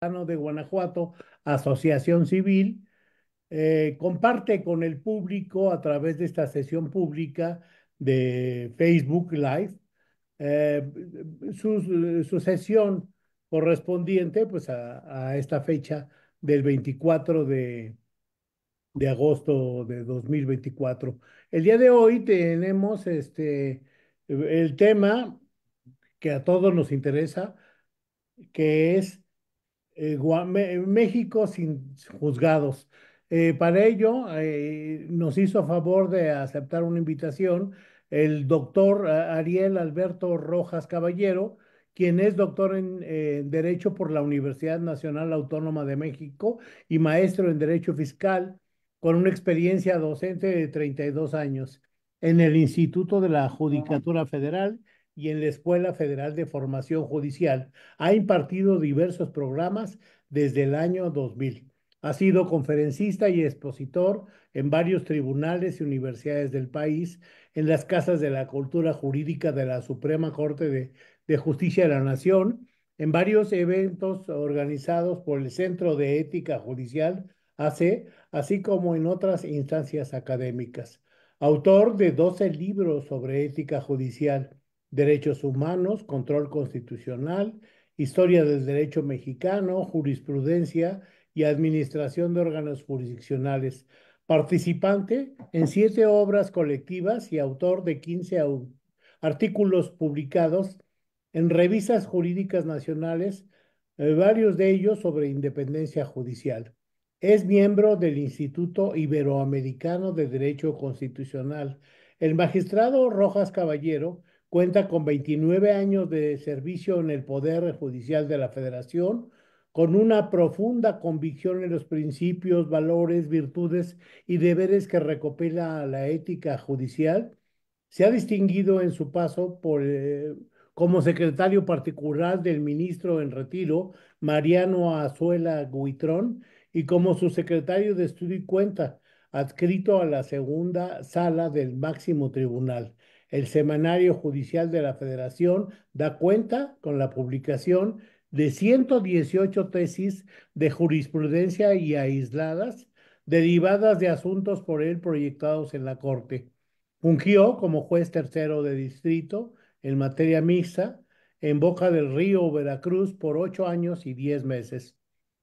de Guanajuato, Asociación Civil, eh, comparte con el público a través de esta sesión pública de Facebook Live eh, eh, su, sesión correspondiente pues a, esta fecha del 24 de, de agosto de 2024. El día de hoy tenemos este, el tema que a todos nos interesa, que es eh, eh, México sin juzgados. Eh, para ello, nos hizo a favor de aceptar una invitación el doctor Ariel Alberto Rojas Caballero, quien es doctor en Derecho por la Universidad Nacional Autónoma de México y maestro en Derecho Fiscal, con una experiencia docente de 32 años en el Instituto de la Judicatura Federal y en la Escuela Federal de Formación Judicial. Ha impartido diversos programas desde el año 2000. Ha sido conferencista y expositor en varios tribunales y universidades del país, en las casas de la cultura jurídica de la Suprema Corte de, Justicia de la Nación, en varios eventos organizados por el Centro de Ética Judicial, AC, así como en otras instancias académicas. Autor de 12 libros sobre ética judicial, derechos humanos, control constitucional, historia del derecho mexicano, jurisprudencia y administración de órganos jurisdiccionales. Participante en siete obras colectivas y autor de quince artículos publicados en revistas jurídicas nacionales, eh, varios de ellos sobre independencia judicial. Es miembro del Instituto Iberoamericano de Derecho Constitucional. El magistrado Rojas Caballero cuenta con 29 años de servicio en el Poder Judicial de la Federación, con una profunda convicción en los principios, valores, virtudes y deberes que recopila la ética judicial. Se ha distinguido en su paso por, eh, como secretario particular del ministro en retiro, Mariano Azuela Guitrón, y como secretario de Estudio y Cuenta, adscrito a la segunda sala del máximo tribunal. El Semanario Judicial de la Federación da cuenta con la publicación de 118 tesis de jurisprudencia y aisladas derivadas de asuntos por él proyectados en la Corte. Fungió como juez tercero de distrito en materia mixta en Boca del Río, Veracruz, por ocho años y diez meses.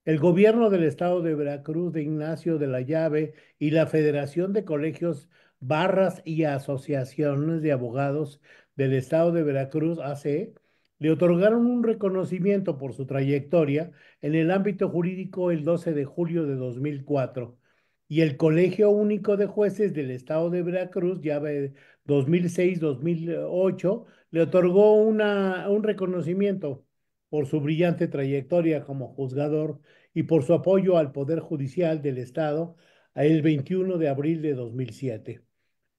El gobierno del estado de Veracruz de Ignacio de la Llave y la Federación de Colegios barras y asociaciones de abogados del Estado de Veracruz, AC, le otorgaron un reconocimiento por su trayectoria en el ámbito jurídico el 12 de julio de 2004 y el Colegio Único de Jueces del Estado de Veracruz, ya 2006-2008, le otorgó una, un reconocimiento por su brillante trayectoria como juzgador y por su apoyo al Poder Judicial del Estado el 21 de abril de 2007.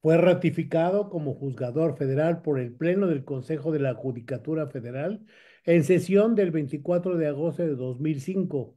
Fue ratificado como juzgador federal por el Pleno del Consejo de la Judicatura Federal en sesión del 24 de agosto de 2005.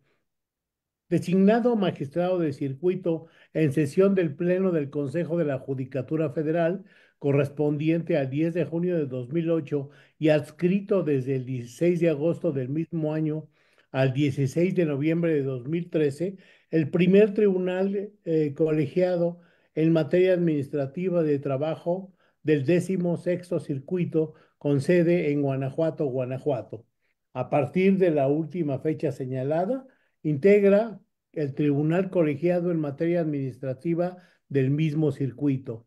Designado magistrado de circuito en sesión del Pleno del Consejo de la Judicatura Federal correspondiente al 10 de junio de 2008 y adscrito desde el 16 de agosto del mismo año al 16 de noviembre de 2013 el primer tribunal eh, colegiado en materia administrativa de trabajo del sexto Circuito con sede en Guanajuato, Guanajuato. A partir de la última fecha señalada, integra el Tribunal Colegiado en materia administrativa del mismo circuito.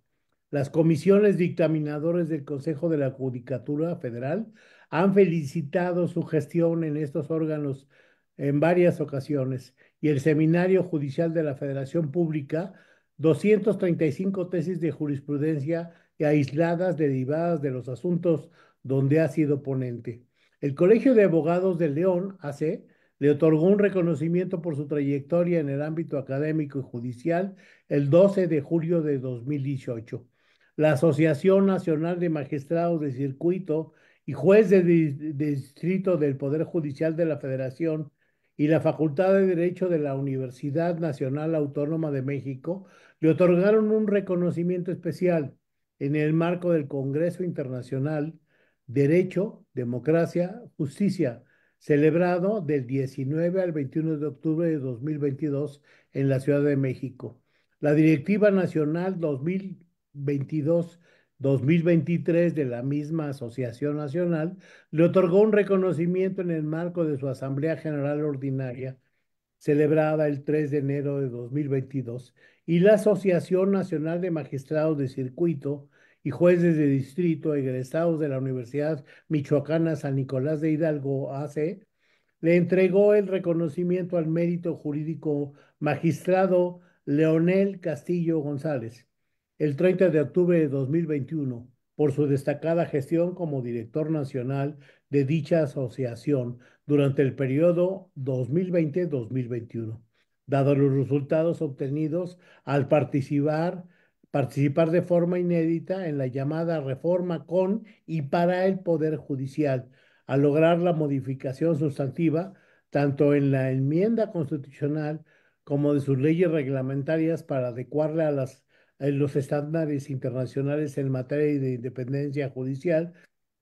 Las comisiones dictaminadores del Consejo de la Judicatura Federal han felicitado su gestión en estos órganos en varias ocasiones y el Seminario Judicial de la Federación Pública 235 tesis de jurisprudencia aisladas derivadas de los asuntos donde ha sido ponente. El Colegio de Abogados de León, AC, le otorgó un reconocimiento por su trayectoria en el ámbito académico y judicial el 12 de julio de 2018. La Asociación Nacional de Magistrados de Circuito y Juez de, de Distrito del Poder Judicial de la Federación y la Facultad de Derecho de la Universidad Nacional Autónoma de México le otorgaron un reconocimiento especial en el marco del Congreso Internacional Derecho, Democracia, Justicia, celebrado del 19 al 21 de octubre de 2022 en la Ciudad de México. La Directiva Nacional 2022 2023 de la misma Asociación Nacional, le otorgó un reconocimiento en el marco de su Asamblea General Ordinaria celebrada el 3 de enero de 2022, y la Asociación Nacional de Magistrados de Circuito y Jueces de Distrito egresados de la Universidad Michoacana San Nicolás de Hidalgo, AC, le entregó el reconocimiento al mérito jurídico magistrado Leonel Castillo González el 30 de octubre de 2021 por su destacada gestión como director nacional de dicha asociación durante el periodo 2020-2021, dado los resultados obtenidos al participar participar de forma inédita en la llamada reforma con y para el Poder Judicial, al lograr la modificación sustantiva tanto en la enmienda constitucional como de sus leyes reglamentarias para adecuarle a las los estándares internacionales en materia de independencia judicial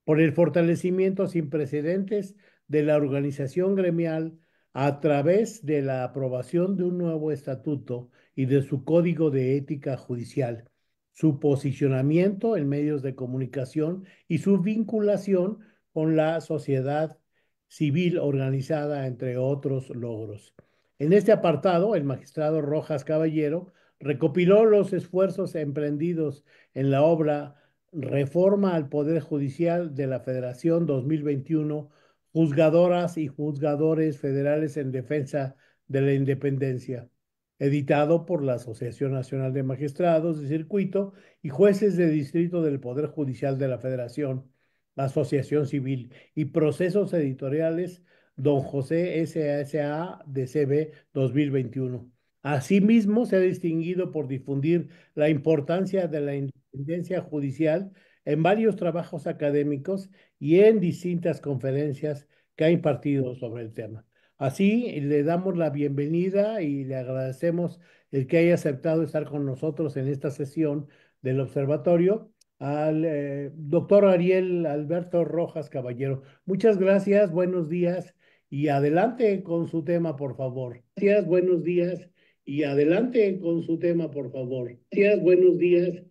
por el fortalecimiento sin precedentes de la organización gremial a través de la aprobación de un nuevo estatuto y de su código de ética judicial, su posicionamiento en medios de comunicación y su vinculación con la sociedad civil organizada, entre otros logros. En este apartado, el magistrado Rojas Caballero Recopiló los esfuerzos emprendidos en la obra Reforma al Poder Judicial de la Federación 2021, Juzgadoras y Juzgadores Federales en Defensa de la Independencia, editado por la Asociación Nacional de Magistrados de Circuito y Jueces de Distrito del Poder Judicial de la Federación, la Asociación Civil y Procesos Editoriales Don José SSA de CB 2021 Asimismo, se ha distinguido por difundir la importancia de la independencia judicial en varios trabajos académicos y en distintas conferencias que ha impartido sobre el tema. Así, le damos la bienvenida y le agradecemos el que haya aceptado estar con nosotros en esta sesión del observatorio al eh, doctor Ariel Alberto Rojas Caballero. Muchas gracias, buenos días y adelante con su tema, por favor. Gracias, buenos días y adelante con su tema, por favor. Gracias, buenos días.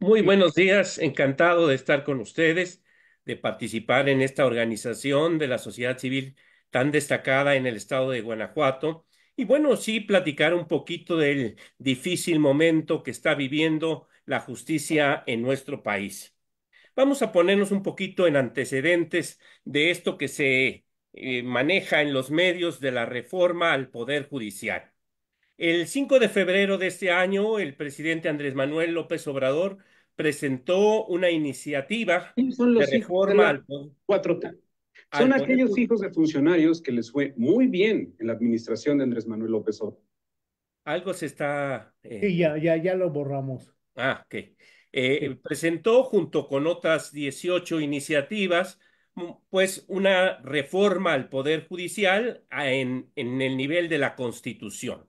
Muy buenos días, encantado de estar con ustedes, de participar en esta organización de la sociedad civil tan destacada en el estado de Guanajuato. Y bueno, sí, platicar un poquito del difícil momento que está viviendo la justicia en nuestro país. Vamos a ponernos un poquito en antecedentes de esto que se maneja en los medios de la reforma al Poder Judicial. El 5 de febrero de este año, el presidente Andrés Manuel López Obrador presentó una iniciativa son los de de Son aquellos hijos de funcionarios que les fue muy bien en la administración de Andrés Manuel López Obrador. Algo se está... Eh, ya, ya, ya lo borramos. Ah, ok. Eh, presentó junto con otras 18 iniciativas pues una reforma al Poder Judicial en, el nivel de la Constitución.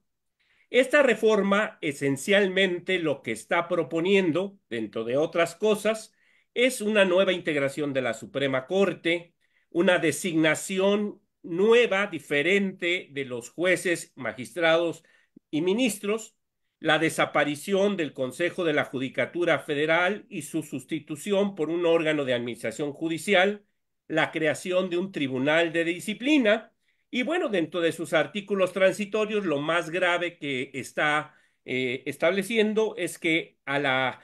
Esta reforma esencialmente lo que está proponiendo, dentro de otras cosas, es una nueva integración de la Suprema Corte, una designación nueva, diferente de los jueces, magistrados y ministros, la desaparición del Consejo de la Judicatura Federal y su sustitución por un órgano de administración judicial, la creación de un tribunal de disciplina y bueno, dentro de sus artículos transitorios, lo más grave que está eh, estableciendo es que a la,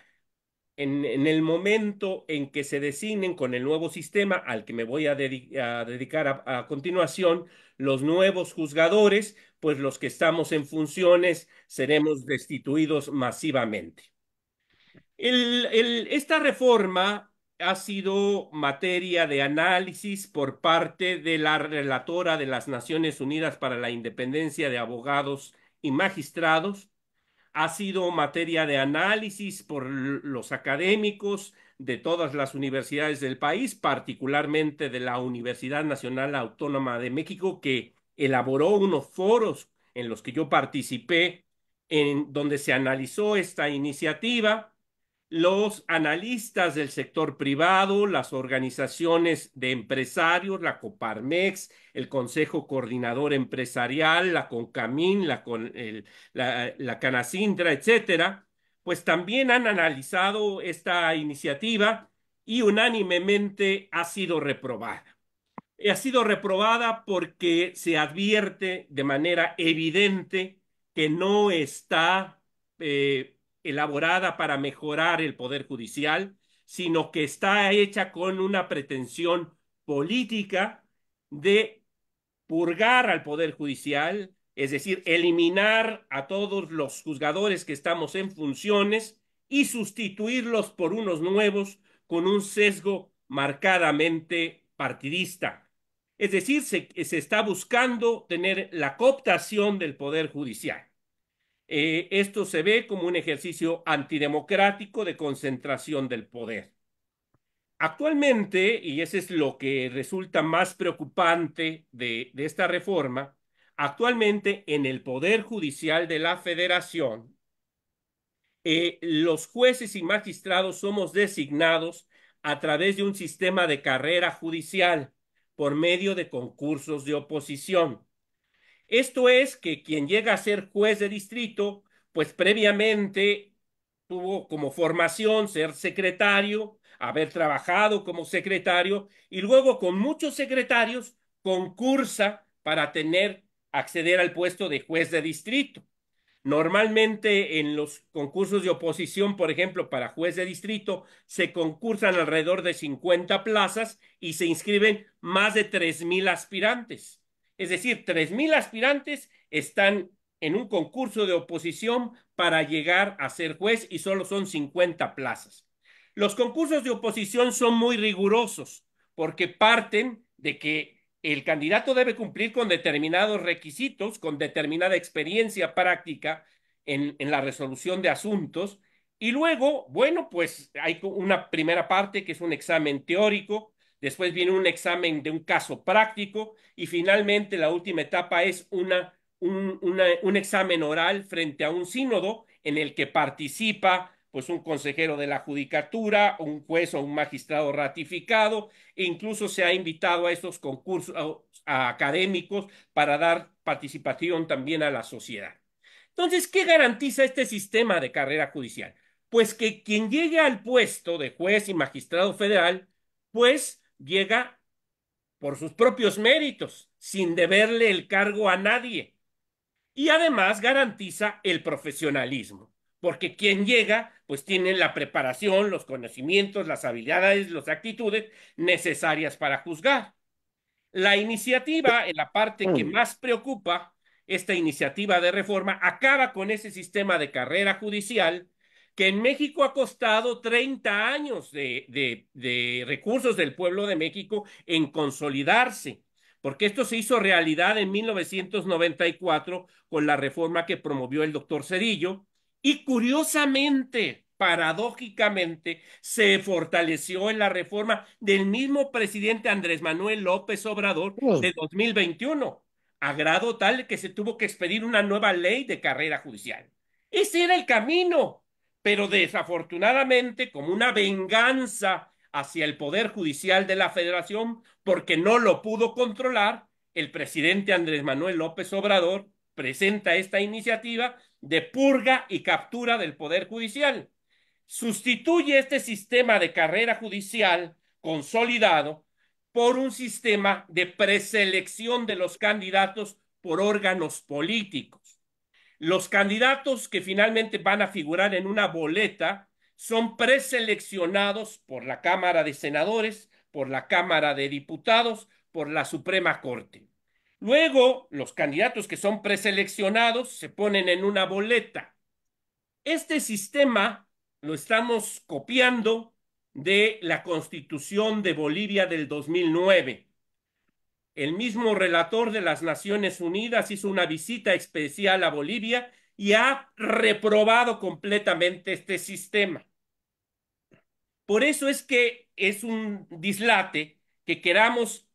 en, el momento en que se designen con el nuevo sistema al que me voy a, dedicar a, continuación, los nuevos juzgadores, pues los que estamos en funciones seremos destituidos masivamente. esta reforma ha sido materia de análisis por parte de la relatora de las Naciones Unidas para la Independencia de Abogados y Magistrados, ha sido materia de análisis por los académicos de todas las universidades del país, particularmente de la Universidad Nacional Autónoma de México, que elaboró unos foros en los que yo participé, en donde se analizó esta iniciativa los analistas del sector privado, las organizaciones de empresarios, la Coparmex, el Consejo Coordinador Empresarial, la CONCAMIN, la, con, etcétera, pues también han analizado esta iniciativa y unánimemente ha sido reprobada. Ha sido reprobada porque se advierte de manera evidente que no está eh, elaborada para mejorar el Poder Judicial, sino que está hecha con una pretensión política de purgar al Poder Judicial, es decir, eliminar a todos los juzgadores que estamos en funciones y sustituirlos por unos nuevos con un sesgo marcadamente partidista. Es decir, se, se está buscando tener la cooptación del Poder Judicial. Eh, esto se ve como un ejercicio antidemocrático de concentración del poder. Actualmente, y eso es lo que resulta más preocupante de, esta reforma, actualmente en el Poder Judicial de la Federación, eh, los jueces y magistrados somos designados a través de un sistema de carrera judicial por medio de concursos de oposición. Esto es que quien llega a ser juez de distrito, pues previamente tuvo como formación ser secretario, haber trabajado como secretario y luego con muchos secretarios concursa para tener acceder al puesto de juez de distrito. Normalmente en los concursos de oposición, por ejemplo, para juez de distrito, se concursan alrededor de 50 plazas y se inscriben más de 3.000 aspirantes. Es decir, 3.000 aspirantes están en un concurso de oposición para llegar a ser juez y solo son 50 plazas. Los concursos de oposición son muy rigurosos porque parten de que el candidato debe cumplir con determinados requisitos, con determinada experiencia práctica en, en la resolución de asuntos. Y luego, bueno, pues hay una primera parte que es un examen teórico, Después viene un examen de un caso práctico y finalmente la última etapa es una, un, examen oral frente a un sínodo en el que participa pues un consejero de la judicatura, un juez o un magistrado ratificado, e incluso se ha invitado a estos concursos académicos para dar participación también a la sociedad. Entonces, ¿qué garantiza este sistema de carrera judicial? Pues que quien llegue al puesto de juez y magistrado federal, pues llega por sus propios méritos, sin deberle el cargo a nadie. Y además garantiza el profesionalismo, porque quien llega, pues tiene la preparación, los conocimientos, las habilidades, las actitudes necesarias para juzgar. La iniciativa, en la parte que mm. más preocupa, esta iniciativa de reforma acaba con ese sistema de carrera judicial que en México ha costado 30 años de, de, recursos del pueblo de México en consolidarse, porque esto se hizo realidad en 1994 con la reforma que promovió el doctor Cedillo y curiosamente, paradójicamente, se fortaleció en la reforma del mismo presidente Andrés Manuel López Obrador oh. de 2021, a grado tal que se tuvo que expedir una nueva ley de carrera judicial. Ese era el camino pero desafortunadamente como una venganza hacia el Poder Judicial de la Federación porque no lo pudo controlar, el presidente Andrés Manuel López Obrador presenta esta iniciativa de purga y captura del Poder Judicial. Sustituye este sistema de carrera judicial consolidado por un sistema de preselección de los candidatos por órganos políticos. Los candidatos que finalmente van a figurar en una boleta son preseleccionados por la Cámara de Senadores, por la Cámara de Diputados, por la Suprema Corte. Luego, los candidatos que son preseleccionados se ponen en una boleta. Este sistema lo estamos copiando de la Constitución de Bolivia del 2009. El mismo relator de las Naciones Unidas hizo una visita especial a Bolivia y ha reprobado completamente este sistema. Por eso es que es un dislate que queramos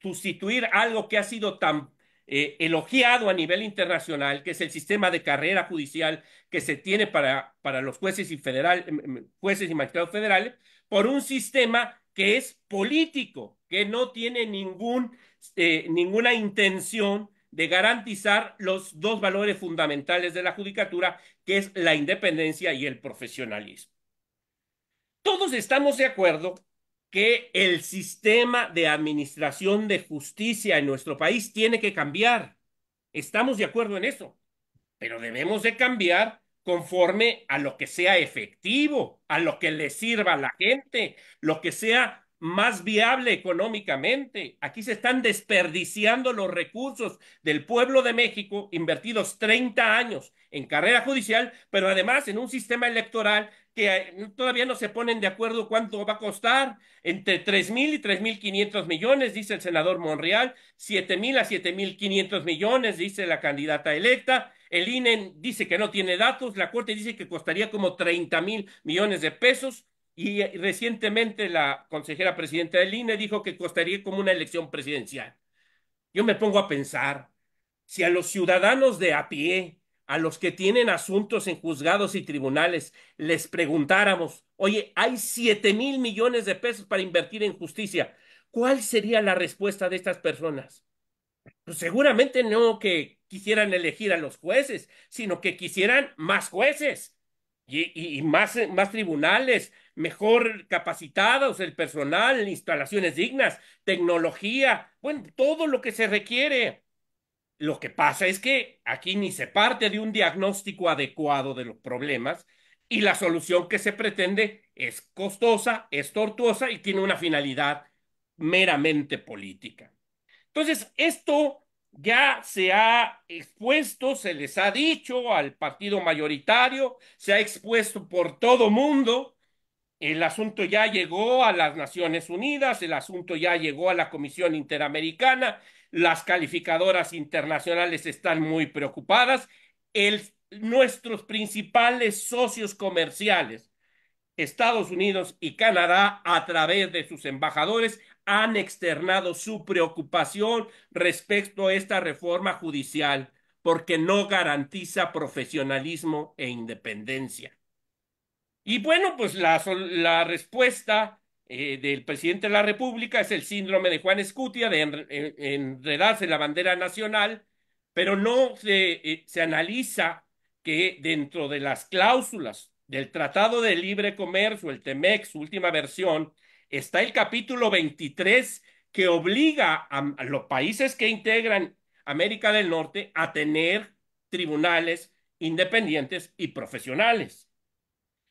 sustituir algo que ha sido tan eh, elogiado a nivel internacional, que es el sistema de carrera judicial que se tiene para, para los jueces y, em, em, jueces y magistrados federales, por un sistema que es político, que no tiene ningún, eh, ninguna intención de garantizar los dos valores fundamentales de la judicatura, que es la independencia y el profesionalismo. Todos estamos de acuerdo que el sistema de administración de justicia en nuestro país tiene que cambiar. Estamos de acuerdo en eso, pero debemos de cambiar conforme a lo que sea efectivo, a lo que le sirva a la gente, lo que sea más viable económicamente. Aquí se están desperdiciando los recursos del pueblo de México invertidos 30 años en carrera judicial, pero además en un sistema electoral que eh, todavía no se ponen de acuerdo cuánto va a costar, entre tres mil y tres mil quinientos millones, dice el senador Monreal, siete mil a siete mil quinientos millones, dice la candidata electa. El INE dice que no tiene datos, la Corte dice que costaría como treinta mil millones de pesos. Y eh, recientemente la consejera presidenta del INE dijo que costaría como una elección presidencial. Yo me pongo a pensar, si a los ciudadanos de a pie, a los que tienen asuntos en juzgados y tribunales, les preguntáramos, oye, hay siete mil millones de pesos para invertir en justicia, ¿cuál sería la respuesta de estas personas? Pues seguramente no que quisieran elegir a los jueces, sino que quisieran más jueces y, y, más, más tribunales, mejor capacitados, el personal, instalaciones dignas, tecnología, bueno, todo lo que se requiere. Lo que pasa es que aquí ni se parte de un diagnóstico adecuado de los problemas y la solución que se pretende es costosa, es tortuosa y tiene una finalidad meramente política. Entonces, esto ya se ha expuesto, se les ha dicho al partido mayoritario, se ha expuesto por todo mundo el asunto ya llegó a las Naciones Unidas, el asunto ya llegó a la Comisión Interamericana, las calificadoras internacionales están muy preocupadas, nuestros principales socios comerciales, Estados Unidos y Canadá, a través de sus embajadores, han externado su preocupación respecto a esta reforma judicial, porque no garantiza profesionalismo e independencia. Y bueno, pues la, respuesta eh, del presidente de la República es el síndrome de Juan Escutia, de eh, enredarse en, enredarse la bandera nacional, pero no eh, se, analiza que dentro de las cláusulas del Tratado de Libre Comercio, el TEMEX, su última versión, está el capítulo 23 que obliga a los países que integran América del Norte a tener tribunales independientes y profesionales.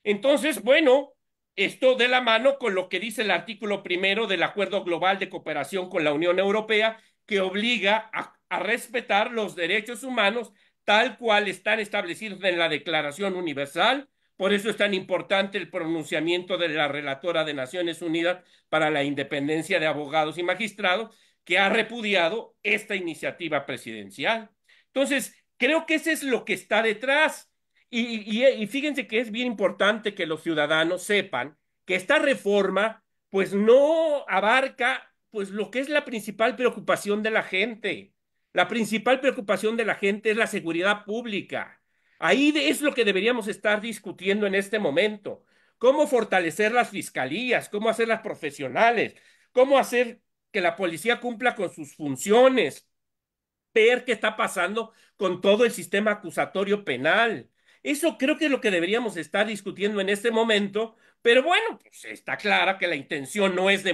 Entonces, bueno, esto de la mano con lo que dice el artículo primero del Acuerdo Global de Cooperación con la Unión Europea, que obliga a, respetar los derechos humanos tal cual están establecidos en la Declaración Universal. Por eso es tan importante el pronunciamiento de la relatora de Naciones Unidas para la Independencia de Abogados y Magistrados, que ha repudiado esta iniciativa presidencial. Entonces, creo que eso es lo que está detrás. Y, fíjense que es bien importante que los ciudadanos sepan que esta reforma pues no abarca pues lo que es la principal preocupación de la gente. La principal preocupación de la gente es la seguridad pública. Ahí es lo que deberíamos estar discutiendo en este momento. Cómo fortalecer las fiscalías, cómo hacerlas profesionales, cómo hacer que la policía cumpla con sus funciones, ver qué está pasando con todo el sistema acusatorio penal, eso creo que es lo que deberíamos estar discutiendo en este momento, pero bueno, pues, está clara que la intención no es de,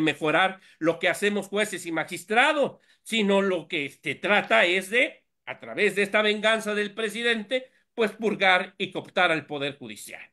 mejorar lo que hacemos jueces y magistrados, sino lo que se este, trata es de, a través de esta venganza del presidente, pues purgar y cooptar al Poder Judicial.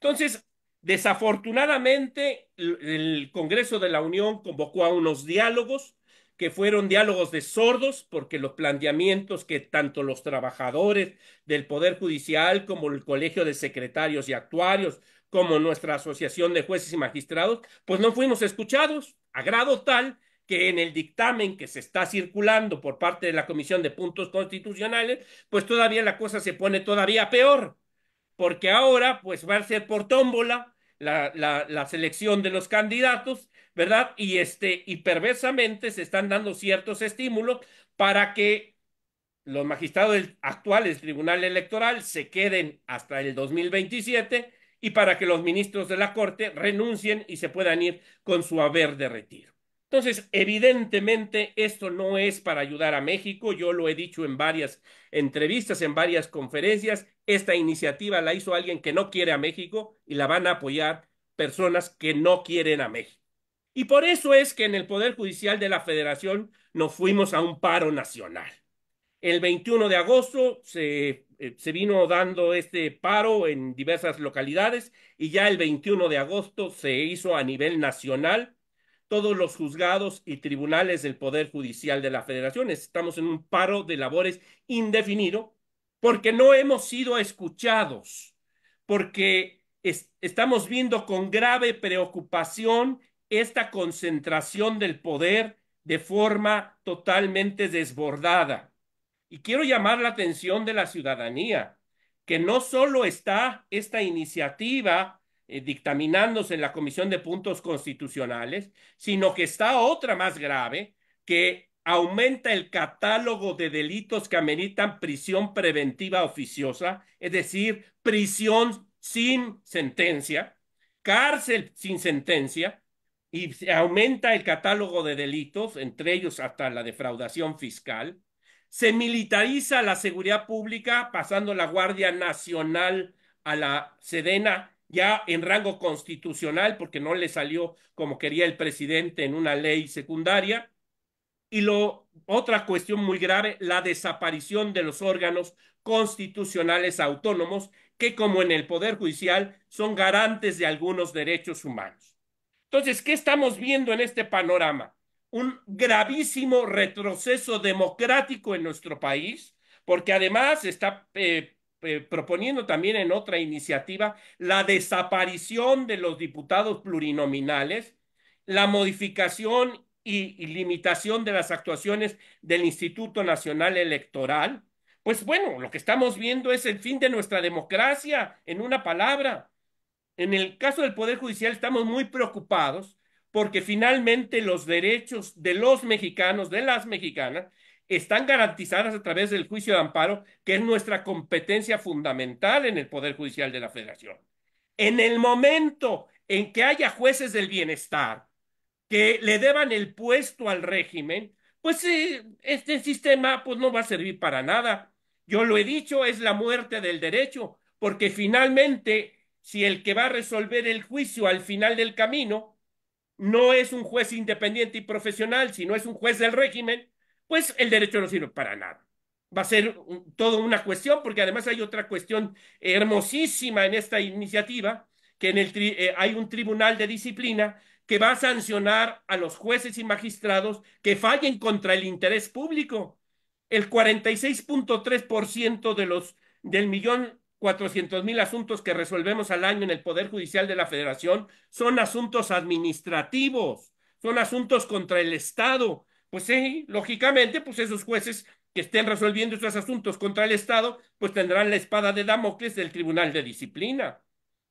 Entonces, desafortunadamente, el Congreso de la Unión convocó a unos diálogos que fueron diálogos de sordos, porque los planteamientos que tanto los trabajadores del Poder Judicial como el Colegio de Secretarios y Actuarios, como nuestra Asociación de Jueces y Magistrados, pues no fuimos escuchados, a grado tal que en el dictamen que se está circulando por parte de la Comisión de Puntos Constitucionales, pues todavía la cosa se pone todavía peor, porque ahora pues va a ser por tómbola la selección de los candidatos ¿verdad? Y, este, perversamente se están dando ciertos estímulos para que los magistrados actuales del Tribunal Electoral se queden hasta el 2027 y para que los ministros de la Corte renuncien y se puedan ir con su haber de retiro. Entonces, evidentemente, esto no es para ayudar a México. Yo lo he dicho en varias entrevistas, en varias conferencias. Esta iniciativa la hizo alguien que no quiere a México y la van a apoyar personas que no quieren a México. Y por eso es que en el Poder Judicial de la Federación nos fuimos a un paro nacional. El 21 de agosto se, eh, se vino dando este paro en diversas localidades y ya el 21 de agosto se hizo a nivel nacional todos los juzgados y tribunales del Poder Judicial de la Federación. Estamos en un paro de labores indefinido porque no hemos sido escuchados, porque estamos viendo con grave preocupación esta concentración del poder de forma totalmente desbordada. Y quiero llamar la atención de la ciudadanía, que no solo está esta iniciativa eh, dictaminándose en la Comisión de Puntos Constitucionales, sino que está otra más grave, que aumenta el catálogo de delitos que ameritan prisión preventiva oficiosa, es decir, prisión sin sentencia, cárcel sin sentencia, y se aumenta el catálogo de delitos, entre ellos hasta la defraudación fiscal. Se militariza la seguridad pública, pasando la Guardia Nacional a la Sedena, ya en rango constitucional, porque no le salió como quería el presidente en una ley secundaria. Y lo, otra cuestión muy grave, la desaparición de los órganos constitucionales autónomos, que como en el Poder Judicial son garantes de algunos derechos humanos. Entonces, ¿qué estamos viendo en este panorama? Un gravísimo retroceso democrático en nuestro país, porque además está eh, eh, proponiendo también en otra iniciativa la desaparición de los diputados plurinominales, la modificación y limitación de las actuaciones del Instituto Nacional Electoral. Pues bueno, lo que estamos viendo es el fin de nuestra democracia, en una palabra en el caso del Poder Judicial estamos muy preocupados porque finalmente los derechos de los mexicanos, de las mexicanas, están garantizadas a través del juicio de amparo, que es nuestra competencia fundamental en el Poder Judicial de la Federación. En el momento en que haya jueces del bienestar que le deban el puesto al régimen, pues este sistema pues, no va a servir para nada. Yo lo he dicho, es la muerte del derecho, porque finalmente si el que va a resolver el juicio al final del camino no es un juez independiente y profesional, sino es un juez del régimen, pues el derecho no sirve para nada. Va a ser todo toda una cuestión, porque además hay otra cuestión hermosísima en esta iniciativa, que en el eh, hay un tribunal de disciplina que va a sancionar a los jueces y magistrados que fallen contra el interés público. El 46.3% de los del millón 400 mil asuntos que resolvemos al año en el Poder Judicial de la Federación son asuntos administrativos, son asuntos contra el Estado. Pues sí, lógicamente, pues esos jueces que estén resolviendo estos asuntos contra el Estado, pues tendrán la espada de Damocles del Tribunal de Disciplina.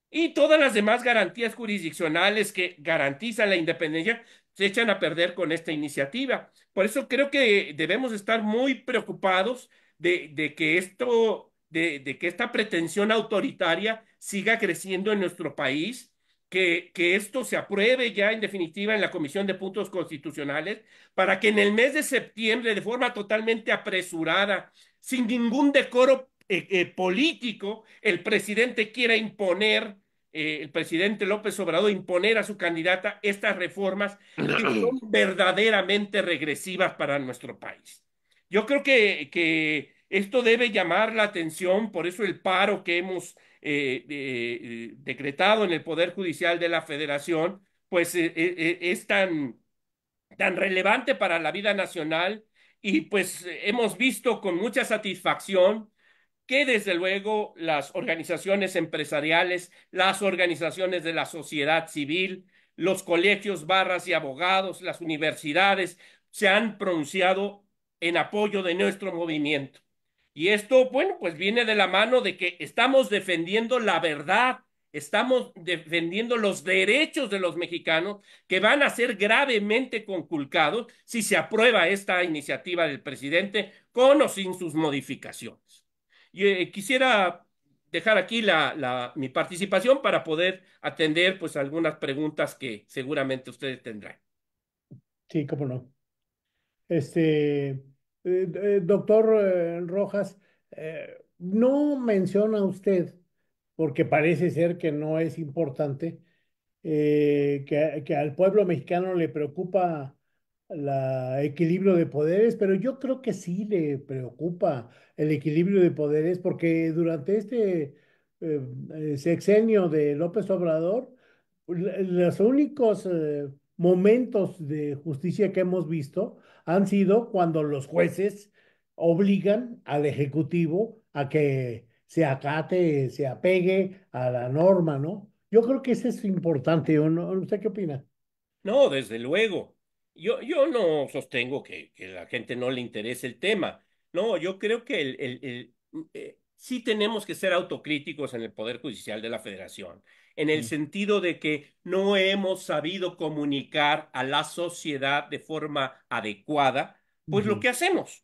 Y todas las demás garantías jurisdiccionales que garantizan la independencia se echan a perder con esta iniciativa. Por eso creo que debemos estar muy preocupados de que esto de, que esta pretensión autoritaria siga creciendo en nuestro país, que, esto se apruebe ya en definitiva en la Comisión de Puntos Constitucionales, para que en el mes de septiembre, de forma totalmente apresurada, sin ningún decoro eh, eh, político, el presidente quiera imponer eh, el presidente López Obrador imponer a su candidata estas reformas que son verdaderamente regresivas para nuestro país. Yo creo que, que esto debe llamar la atención, por eso el paro que hemos eh, eh, eh, decretado en el Poder Judicial de la Federación, pues es tan, tan relevante para la vida nacional y pues hemos visto con mucha satisfacción que desde luego las organizaciones empresariales, las organizaciones de la sociedad civil, los colegios, barras y abogados, las universidades se han pronunciado en apoyo de nuestro movimiento. Y esto, bueno, pues viene de la mano de que estamos defendiendo la verdad, estamos defendiendo los derechos de los mexicanos que van a ser gravemente conculcados si se aprueba esta iniciativa del presidente con o sin sus modificaciones. Y, eh, quisiera dejar aquí la, mi participación para poder atender pues algunas preguntas que seguramente ustedes tendrán. Sí, cómo no. Este, eh, eh, doctor eh, Rojas, no menciona usted, porque parece ser que no es importante, que, al pueblo mexicano le preocupa el equilibrio de poderes, pero yo creo que sí le preocupa el equilibrio de poderes porque durante este sexenio de López Obrador, los únicos momentos de justicia que hemos visto han sido cuando los jueces obligan al Ejecutivo a que se acate, se apegue a la norma, ¿no? Yo creo que eso es importante, ¿Usted qué opina? No, desde luego. Yo, yo no sostengo que, que la gente no le interese el tema. No, yo creo que el, el, eh, sí tenemos que ser autocríticos en el Poder Judicial de la Federación en el sentido de que no hemos sabido comunicar a la sociedad de forma adecuada, pues lo que hacemos.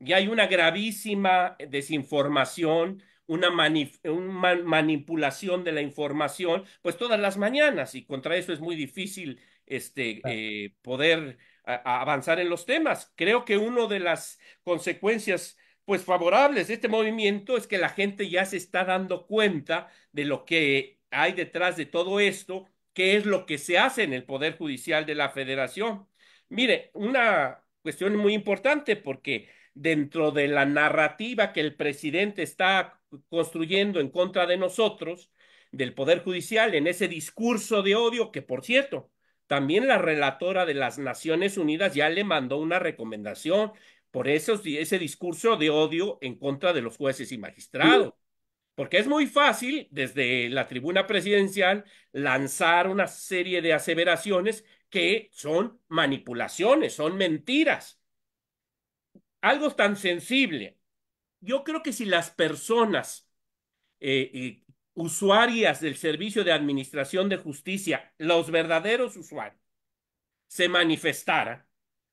Y hay una gravísima desinformación, una manipulación de la información, pues todas las mañanas, y contra eso es muy difícil este, eh, poder avanzar en los temas. Creo que una de las consecuencias pues favorables de este movimiento es que la gente ya se está dando cuenta de lo que hay detrás de todo esto, qué es lo que se hace en el Poder Judicial de la Federación. Mire, una cuestión muy importante porque dentro de la narrativa que el presidente está construyendo en contra de nosotros, del Poder Judicial, en ese discurso de odio que, por cierto, también la relatora de las Naciones Unidas ya le mandó una recomendación por esos, ese discurso de odio en contra de los jueces y magistrados. Porque es muy fácil desde la tribuna presidencial lanzar una serie de aseveraciones que son manipulaciones, son mentiras. Algo tan sensible. Yo creo que si las personas eh, usuarias del Servicio de Administración de Justicia, los verdaderos usuarios, se manifestaran,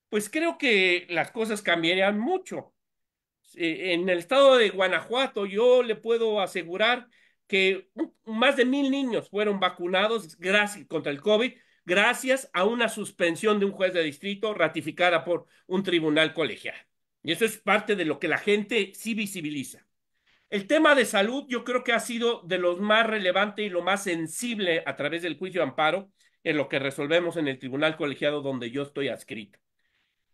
pues creo que las cosas cambiarían mucho. Eh, en el estado de Guanajuato yo le puedo asegurar que más de mil niños fueron vacunados gracias, contra el COVID gracias a una suspensión de un juez de distrito ratificada por un tribunal colegial. Y eso es parte de lo que la gente sí visibiliza. El tema de salud yo creo que ha sido de los más relevante y lo más sensible a través del juicio amparo en lo que resolvemos en el tribunal colegiado donde yo estoy adscrito.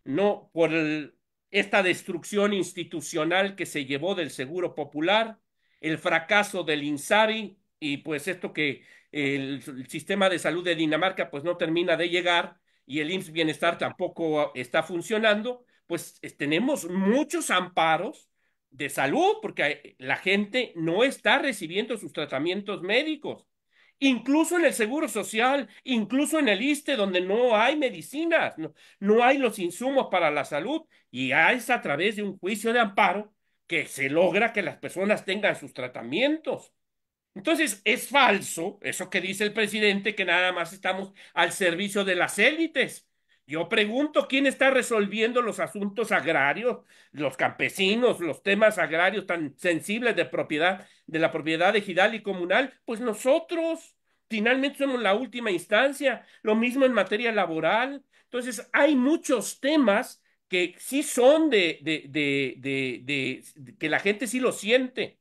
No, por el, esta destrucción institucional que se llevó del Seguro Popular, el fracaso del INSABI y pues esto que el, sistema de salud de Dinamarca pues no termina de llegar y el IMSS Bienestar tampoco está funcionando, pues tenemos muchos amparos de salud porque la gente no está recibiendo sus tratamientos médicos incluso en el Seguro Social, incluso en el ISTE, donde no hay medicinas, no, hay los insumos para la salud, y es a través de un juicio de amparo que se logra que las personas tengan sus tratamientos. Entonces, es falso eso que dice el presidente, que nada más estamos al servicio de las élites. Yo pregunto quién está resolviendo los asuntos agrarios, los campesinos, los temas agrarios tan sensibles de propiedad, de la propiedad ejidal y comunal, pues nosotros. Finalmente somos la última instancia, lo mismo en materia laboral. Entonces, hay muchos temas que sí son de, de, de, de, que la gente sí lo siente.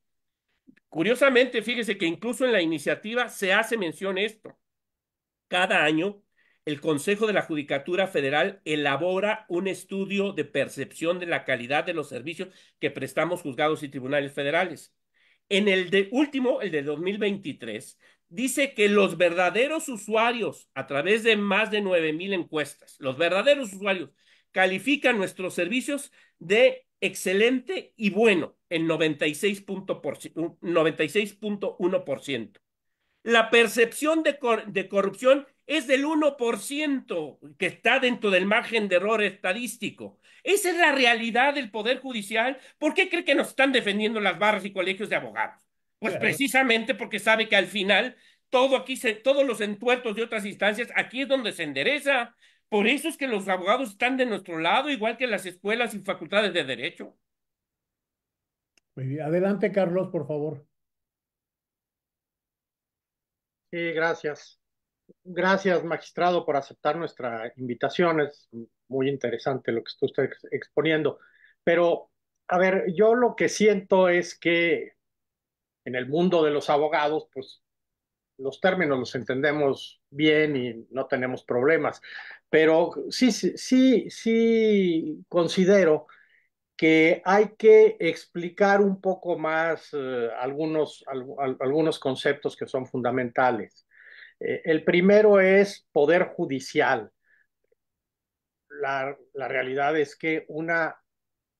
Curiosamente, fíjese que incluso en la iniciativa se hace mención esto. Cada año el Consejo de la Judicatura Federal elabora un estudio de percepción de la calidad de los servicios que prestamos juzgados y tribunales federales. En el de último, el de 2023, dice que los verdaderos usuarios, a través de más de 9.000 encuestas, los verdaderos usuarios califican nuestros servicios de excelente y bueno en 96.1%. la percepción de, de corrupción es del 1% que está dentro del margen de error estadístico. Esa es la realidad del Poder Judicial. ¿Por qué cree que nos están defendiendo las barras y colegios de abogados? Pues precisamente porque sabe que al final todo aquí todos los entuertos de otras instancias, aquí es donde se endereza. Por eso es que los abogados están de nuestro lado, igual que las escuelas y facultades de derecho. Adelante, Carlos, por favor. Sí, gracias. Gracias, magistrado, por aceptar nuestra invitación. Es muy interesante lo que está exponiendo. Pero, a ver, yo lo que siento es que en el mundo de los abogados, pues los términos los entendemos bien y no tenemos problemas. Pero sí, sí, sí considero que hay que explicar un poco más eh, algunos, algunos conceptos que son fundamentales. Eh, el primero es poder judicial. La, realidad es que una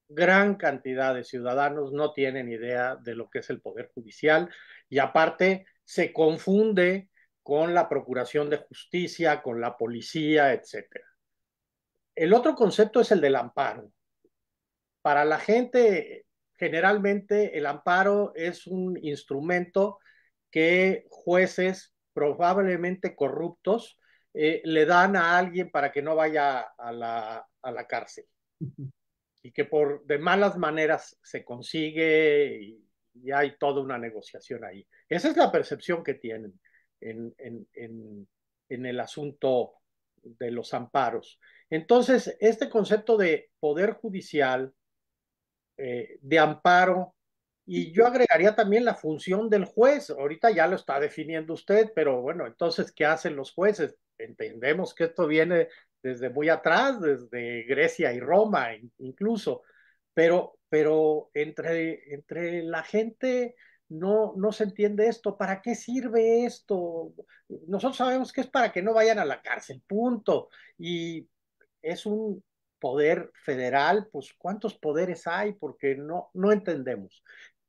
gran cantidad de ciudadanos no tienen idea de lo que es el poder judicial y aparte se confunde con la procuración de justicia, con la policía, etc. El otro concepto es el del amparo. Para la gente, generalmente el amparo es un instrumento que jueces probablemente corruptos, eh, le dan a alguien para que no vaya a la, cárcel. Y que por de malas maneras se consigue y, hay toda una negociación ahí. Esa es la percepción que tienen en, el asunto de los amparos. Entonces, este concepto de poder judicial, eh, de amparo, y yo agregaría también la función del juez. Ahorita ya lo está definiendo usted, pero bueno, entonces, ¿qué hacen los jueces? Entendemos que esto viene desde muy atrás, desde Grecia y Roma incluso, pero, pero entre, entre la gente no, no se entiende esto. ¿Para qué sirve esto? Nosotros sabemos que es para que no vayan a la cárcel, punto. Y es un poder federal, pues cuántos poderes hay, porque no, no entendemos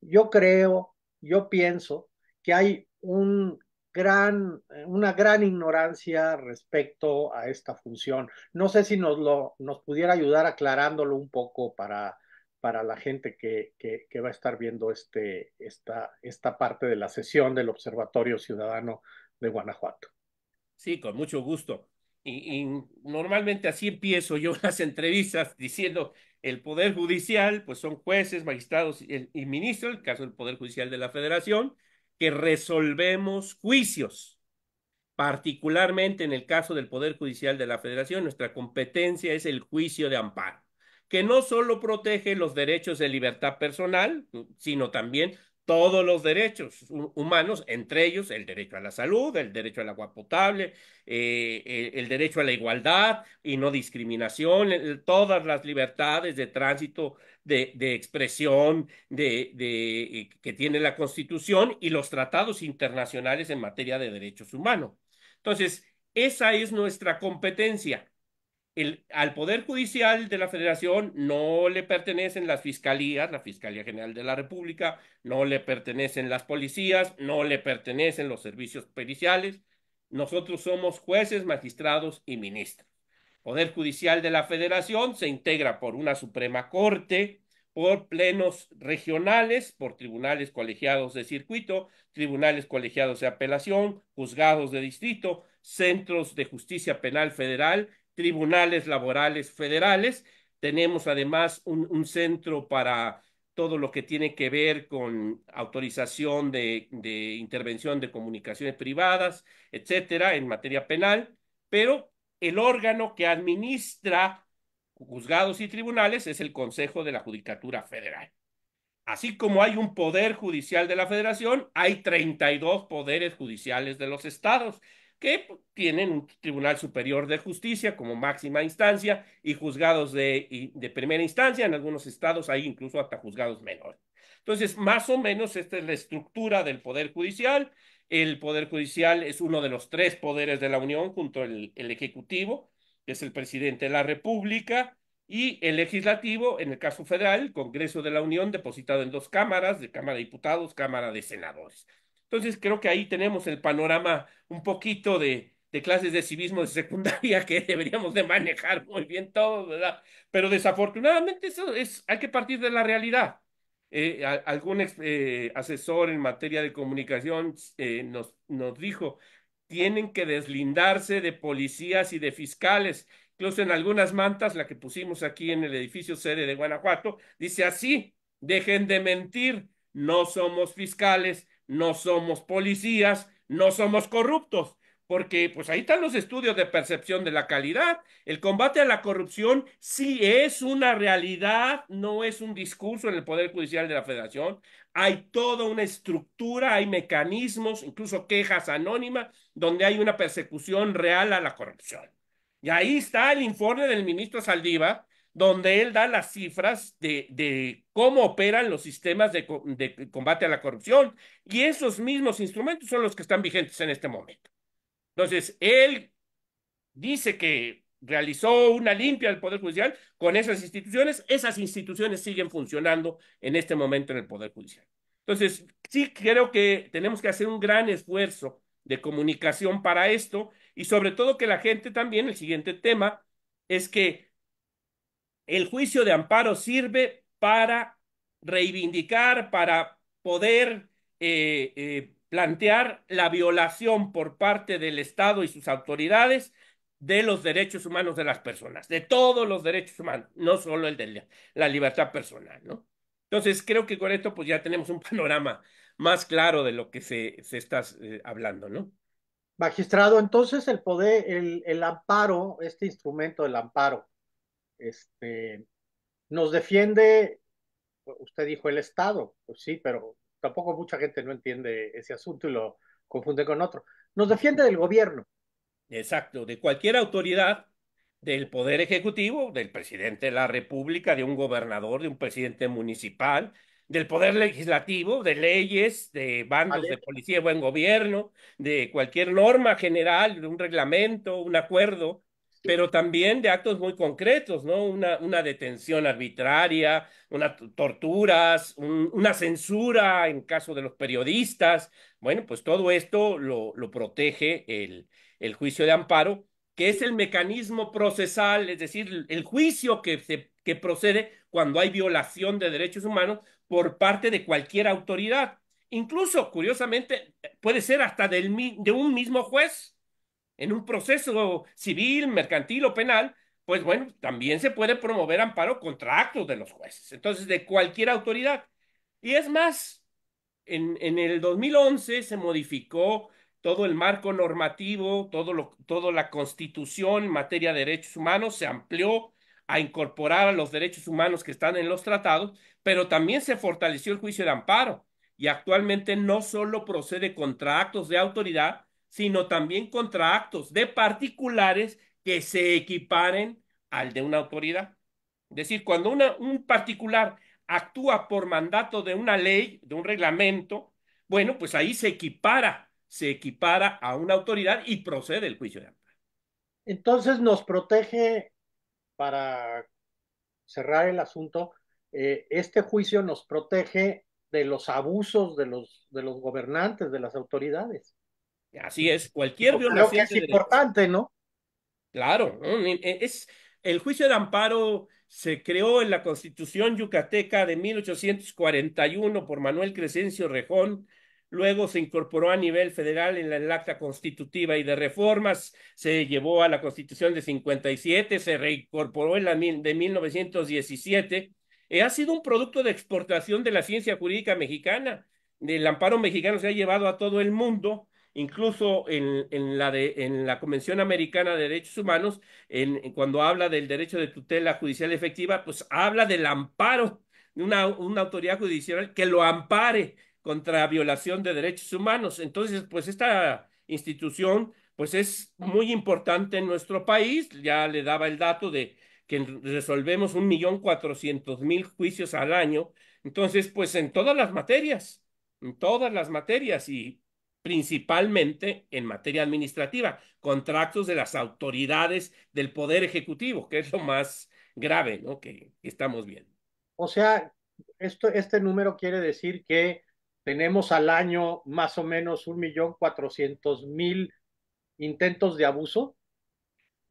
yo creo, yo pienso que hay un gran, una gran ignorancia respecto a esta función. No sé si nos, lo, nos pudiera ayudar aclarándolo un poco para, para la gente que, va a estar viendo este, esta, esta parte de la sesión del Observatorio Ciudadano de Guanajuato. Sí, con mucho gusto. Y, y normalmente así empiezo yo las entrevistas diciendo el Poder Judicial, pues son jueces, magistrados y, ministros, ministros, el caso del Poder Judicial de la Federación, que resolvemos juicios. Particularmente en el caso del Poder Judicial de la Federación, nuestra competencia es el juicio de amparo, que no solo protege los derechos de libertad personal, sino también todos los derechos humanos, entre ellos el derecho a la salud, el derecho al agua potable, eh, eh, el derecho a la igualdad y no discriminación, todas las libertades de tránsito, de, expresión de, que tiene la Constitución y los tratados internacionales en materia de derechos humanos. Entonces, esa es nuestra competencia el, al Poder Judicial de la Federación no le pertenecen las fiscalías, la Fiscalía General de la República, no le pertenecen las policías, no le pertenecen los servicios periciales. Nosotros somos jueces, magistrados y ministros. Poder Judicial de la Federación se integra por una Suprema Corte, por plenos regionales, por tribunales colegiados de circuito, tribunales colegiados de apelación, juzgados de distrito, centros de justicia penal federal tribunales laborales federales. Tenemos además un, centro para todo lo que tiene que ver con autorización de, de intervención de comunicaciones privadas, etcétera, en materia penal, pero el órgano que administra juzgados y tribunales es el Consejo de la Judicatura Federal. Así como hay un poder judicial de la federación, hay 32 poderes judiciales de los estados que tienen un Tribunal Superior de Justicia como máxima instancia y juzgados de, primera instancia. En algunos estados hay incluso hasta juzgados menores. Entonces, más o menos esta es la estructura del Poder Judicial. El Poder Judicial es uno de los tres poderes de la Unión junto al el Ejecutivo, que es el presidente de la República, y el Legislativo, en el caso federal, el Congreso de la Unión, depositado en dos cámaras, de Cámara de Diputados, Cámara de Senadores. Entonces creo que ahí tenemos el panorama un poquito de, clases de civismo de secundaria que deberíamos de manejar muy bien todos, ¿verdad? Pero desafortunadamente eso es, hay que partir de la realidad. Eh, algún eh, asesor en materia de comunicación eh, nos, nos dijo, tienen que deslindarse de policías y de fiscales. Incluso en algunas mantas, la que pusimos aquí en el edificio sede de Guanajuato, dice así, dejen de mentir, no somos fiscales, no somos policías, no somos corruptos, porque pues ahí están los estudios de percepción de la calidad. El combate a la corrupción sí es una realidad, no es un discurso en el Poder Judicial de la Federación. Hay toda una estructura, hay mecanismos, incluso quejas anónimas, donde hay una persecución real a la corrupción. Y ahí está el informe del ministro Saldiva donde él da las cifras de, cómo operan los sistemas de, de, combate a la corrupción y esos mismos instrumentos son los que están vigentes en este momento. Entonces, él dice que realizó una limpia del Poder Judicial con esas instituciones, esas instituciones siguen funcionando en este momento en el Poder Judicial. Entonces, sí creo que tenemos que hacer un gran esfuerzo de comunicación para esto y sobre todo que la gente también, el siguiente tema, es que el juicio de amparo sirve para reivindicar, para poder eh, eh, plantear la violación por parte del Estado y sus autoridades de los derechos humanos de las personas, de todos los derechos humanos, no solo el de la libertad personal, ¿no? Entonces, creo que con esto pues ya tenemos un panorama más claro de lo que se, está eh, hablando, ¿no? Magistrado, entonces el poder, el, el amparo, este instrumento del amparo, este, nos defiende, usted dijo el Estado, pues sí, pero tampoco mucha gente no entiende ese asunto y lo confunde con otro. Nos defiende del gobierno. Exacto, de cualquier autoridad del Poder Ejecutivo, del presidente de la República, de un gobernador, de un presidente municipal, del Poder Legislativo, de leyes, de bandos de policía y buen gobierno, de cualquier norma general, de un reglamento, un acuerdo, pero también de actos muy concretos, ¿no? Una, detención arbitraria, unas torturas, una censura en caso de los periodistas. Bueno, pues todo esto lo, protege el, juicio de amparo, que es el mecanismo procesal, es decir, el juicio que, se, que procede cuando hay violación de derechos humanos por parte de cualquier autoridad. Incluso, curiosamente, puede ser hasta del, de un mismo juez en un proceso civil, mercantil o penal, pues bueno, también se puede promover amparo contra actos de los jueces, entonces de cualquier autoridad. Y es más, en, en el 2011 se modificó todo el marco normativo, todo lo, toda la constitución en materia de derechos humanos se amplió a incorporar a los derechos humanos que están en los tratados, pero también se fortaleció el juicio de amparo y actualmente no solo procede contra actos de autoridad, sino también contra actos de particulares que se equiparen al de una autoridad. Es decir, cuando una, un particular actúa por mandato de una ley, de un reglamento, bueno, pues ahí se equipara, se equipara a una autoridad y procede el juicio de amparo. Entonces nos protege, para cerrar el asunto, eh, este juicio nos protege de los abusos de los, de los gobernantes, de las autoridades. Así es, cualquier violación. Lo que es importante, ¿no? Claro, e, es el juicio de amparo se creó en la Constitución yucateca de 1841 por Manuel Crescencio Rejón, luego se incorporó a nivel federal en la acta constitutiva y de reformas, se llevó a la Constitución de 57, se reincorporó en la de 1917. y eh, ha sido un producto de exportación de la ciencia jurídica mexicana. El amparo mexicano se ha llevado a todo el mundo incluso en, en, la, de, en la Convención Americana de Derechos Humanos, en, cuando habla del derecho de tutela judicial efectiva, pues habla del amparo, de una, una autoridad judicial que lo ampare contra violación de derechos humanos. Entonces, pues esta institución, pues es muy importante en nuestro país, ya le daba el dato de que resolvemos un millón cuatrocientos mil juicios al año, entonces, pues en todas las materias, en todas las materias, y principalmente en materia administrativa, contratos de las autoridades del Poder Ejecutivo, que es lo más grave ¿no? que, estamos viendo. O sea, esto, este número quiere decir que tenemos al año más o menos un millón cuatrocientos mil intentos de abuso.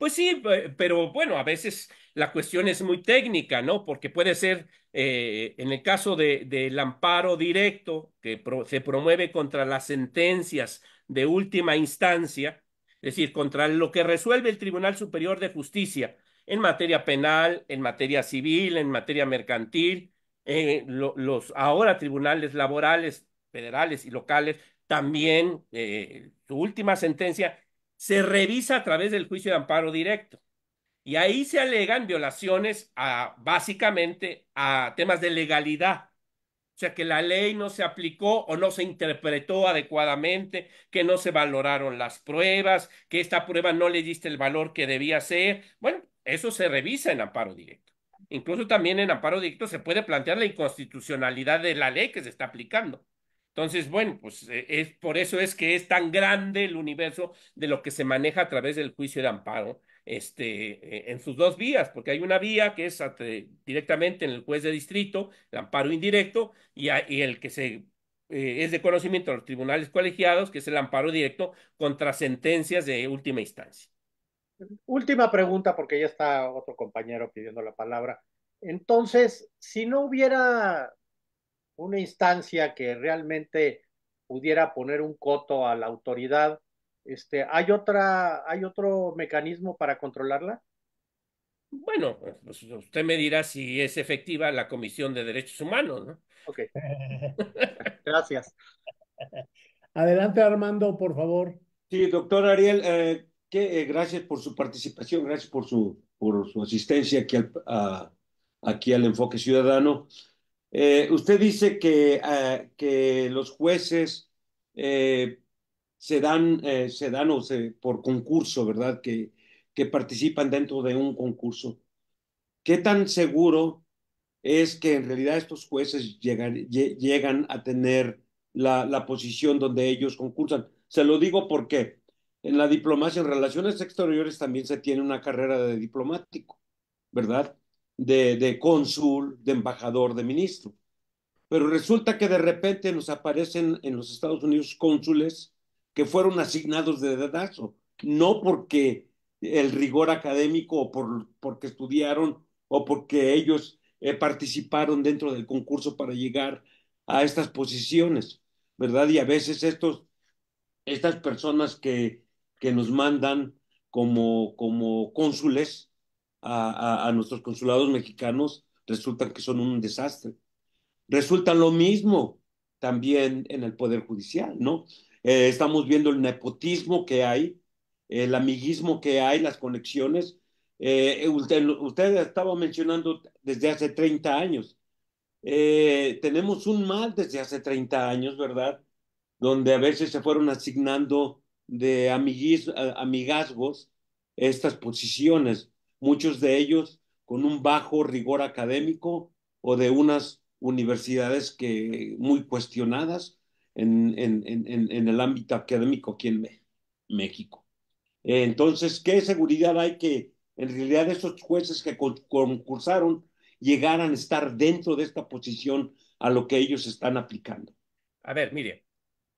Pues sí, pero bueno, a veces la cuestión es muy técnica, ¿no? Porque puede ser, eh, en el caso de, del amparo directo que se promueve contra las sentencias de última instancia, es decir, contra lo que resuelve el Tribunal Superior de Justicia en materia penal, en materia civil, en materia mercantil, en eh, los ahora tribunales laborales, federales y locales, también eh, su última sentencia se revisa a través del juicio de amparo directo. Y ahí se alegan violaciones a, básicamente, a temas de legalidad. O sea, que la ley no se aplicó o no se interpretó adecuadamente, que no se valoraron las pruebas, que esta prueba no le diste el valor que debía ser. Bueno, eso se revisa en amparo directo. Incluso también en amparo directo se puede plantear la inconstitucionalidad de la ley que se está aplicando. Entonces, bueno, pues eh, es, por eso es que es tan grande el universo de lo que se maneja a través del juicio de amparo este, e, en sus dos vías, porque hay una vía que es directamente en el juez de distrito, el amparo indirecto, y, el que se eh, es de conocimiento de los tribunales colegiados, que es el amparo directo contra sentencias de última instancia. Última pregunta, porque ya está otro compañero pidiendo la palabra. Entonces, si no hubiera una instancia que realmente pudiera poner un coto a la autoridad, este, ¿hay, otra, ¿hay otro mecanismo para controlarla? Bueno, pues, pues, usted me dirá si es efectiva la Comisión de Derechos Humanos, ¿no? Ok. Gracias. Adelante, Armando, por favor. Sí, doctor Ariel, eh, que, eh, gracias por su participación, gracias por su, por su asistencia aquí al, a, aquí al Enfoque Ciudadano. Eh, usted dice que, ah, los jueces eh, se, dan, eh, se dan o se, por concurso, ¿verdad? Que, participan dentro de un concurso. ¿Qué tan seguro es que en realidad estos jueces llegan, llegan a tener la, la posición donde ellos concursan? Se lo digo porque en la diplomacia, en relaciones exteriores también se tiene una carrera de diplomático, ¿verdad? de, cónsul, de embajador, de ministro. Pero resulta que de repente nos aparecen en los Estados Unidos cónsules que fueron asignados de dedazo, no porque el rigor académico o por, porque estudiaron o porque ellos eh, participaron dentro del concurso para llegar a estas posiciones, ¿verdad? Y a veces estos, estas personas que, que nos mandan como, como cónsules a, nuestros consulados mexicanos resultan que son un desastre. resulta lo mismo también en el Poder Judicial, ¿no? Eh, estamos viendo el nepotismo que hay, el amiguismo que hay, las conexiones. Eh, usted, usted, estaba mencionando desde hace 30 años. Eh, tenemos un mal desde hace 30 años, ¿verdad? Donde a veces se fueron asignando de amiguis, amigazgos estas posiciones muchos de ellos con un bajo rigor académico o de unas universidades que, muy cuestionadas en, en, en, en el ámbito académico aquí en México. Eh, entonces, ¿qué seguridad hay que en realidad esos jueces que concursaron llegaran a estar dentro de esta posición a lo que ellos están aplicando? A ver, mire,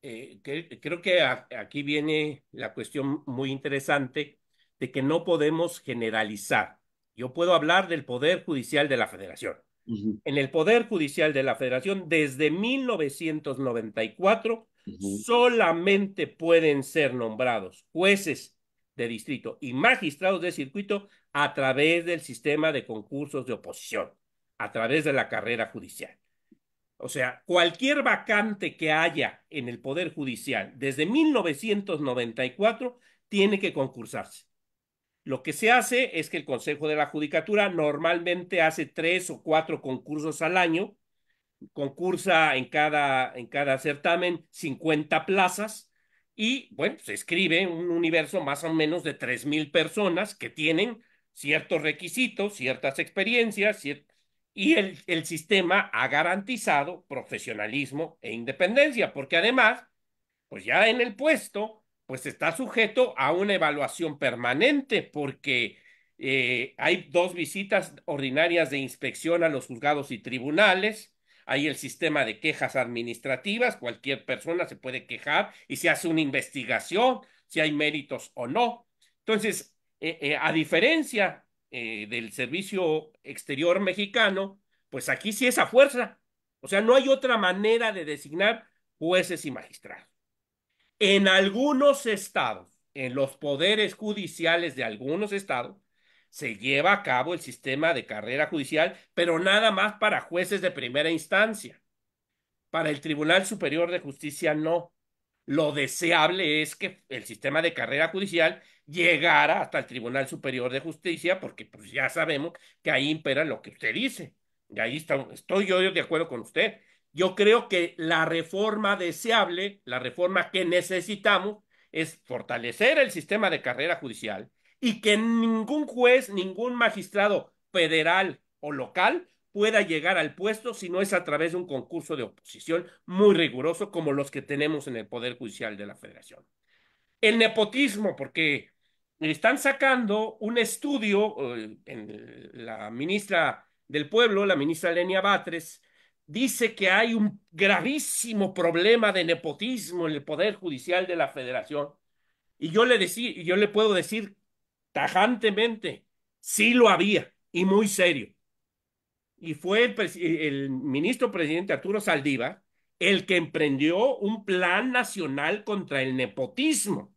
eh, creo que aquí viene la cuestión muy interesante de que no podemos generalizar. Yo puedo hablar del Poder Judicial de la Federación. En el Poder Judicial de la Federación, desde 1994, solamente pueden ser nombrados jueces de distrito y magistrados de circuito a través del sistema de concursos de oposición, a través de la carrera judicial. O sea, cualquier vacante que haya en el Poder Judicial desde 1994 tiene que concursarse. Lo que se hace es que el Consejo de la Judicatura normalmente hace tres o cuatro concursos al año, concursa en cada, en cada certamen 50 plazas y, bueno, se escribe un universo más o menos de 3.000 personas que tienen ciertos requisitos, ciertas experiencias, y el, el sistema ha garantizado profesionalismo e independencia, porque además, pues ya en el puesto, pues está sujeto a una evaluación permanente porque eh, hay dos visitas ordinarias de inspección a los juzgados y tribunales. Hay el sistema de quejas administrativas, cualquier persona se puede quejar y se hace una investigación, si hay méritos o no. Entonces, eh, eh, a diferencia del Servicio Exterior Mexicano, pues aquí sí es a fuerza. O sea, no hay otra manera de designar jueces y magistrados. En algunos estados, en los poderes judiciales de algunos estados, se lleva a cabo el sistema de carrera judicial, pero nada más para jueces de primera instancia. Para el Tribunal Superior de Justicia no. Lo deseable es que el sistema de carrera judicial llegara hasta el Tribunal Superior de Justicia, porque pues ya sabemos que ahí impera lo que usted dice. Y ahí está, estoy yo de acuerdo con usted. Yo creo que la reforma deseable, la reforma que necesitamos, es fortalecer el sistema de carrera judicial y que ningún juez, ningún magistrado federal o local pueda llegar al puesto si no es a través de un concurso de oposición muy riguroso como los que tenemos en el Poder Judicial de la Federación. El nepotismo, porque están sacando un estudio eh, en la ministra del Pueblo, la ministra Lenia Batres, dice que hay un gravísimo problema de nepotismo en el Poder Judicial de la Federación. Y yo le, decí, yo le puedo decir tajantemente, sí lo había, y muy serio. Y fue el, ministro presidente Arturo Saldiva el que emprendió un plan nacional contra el nepotismo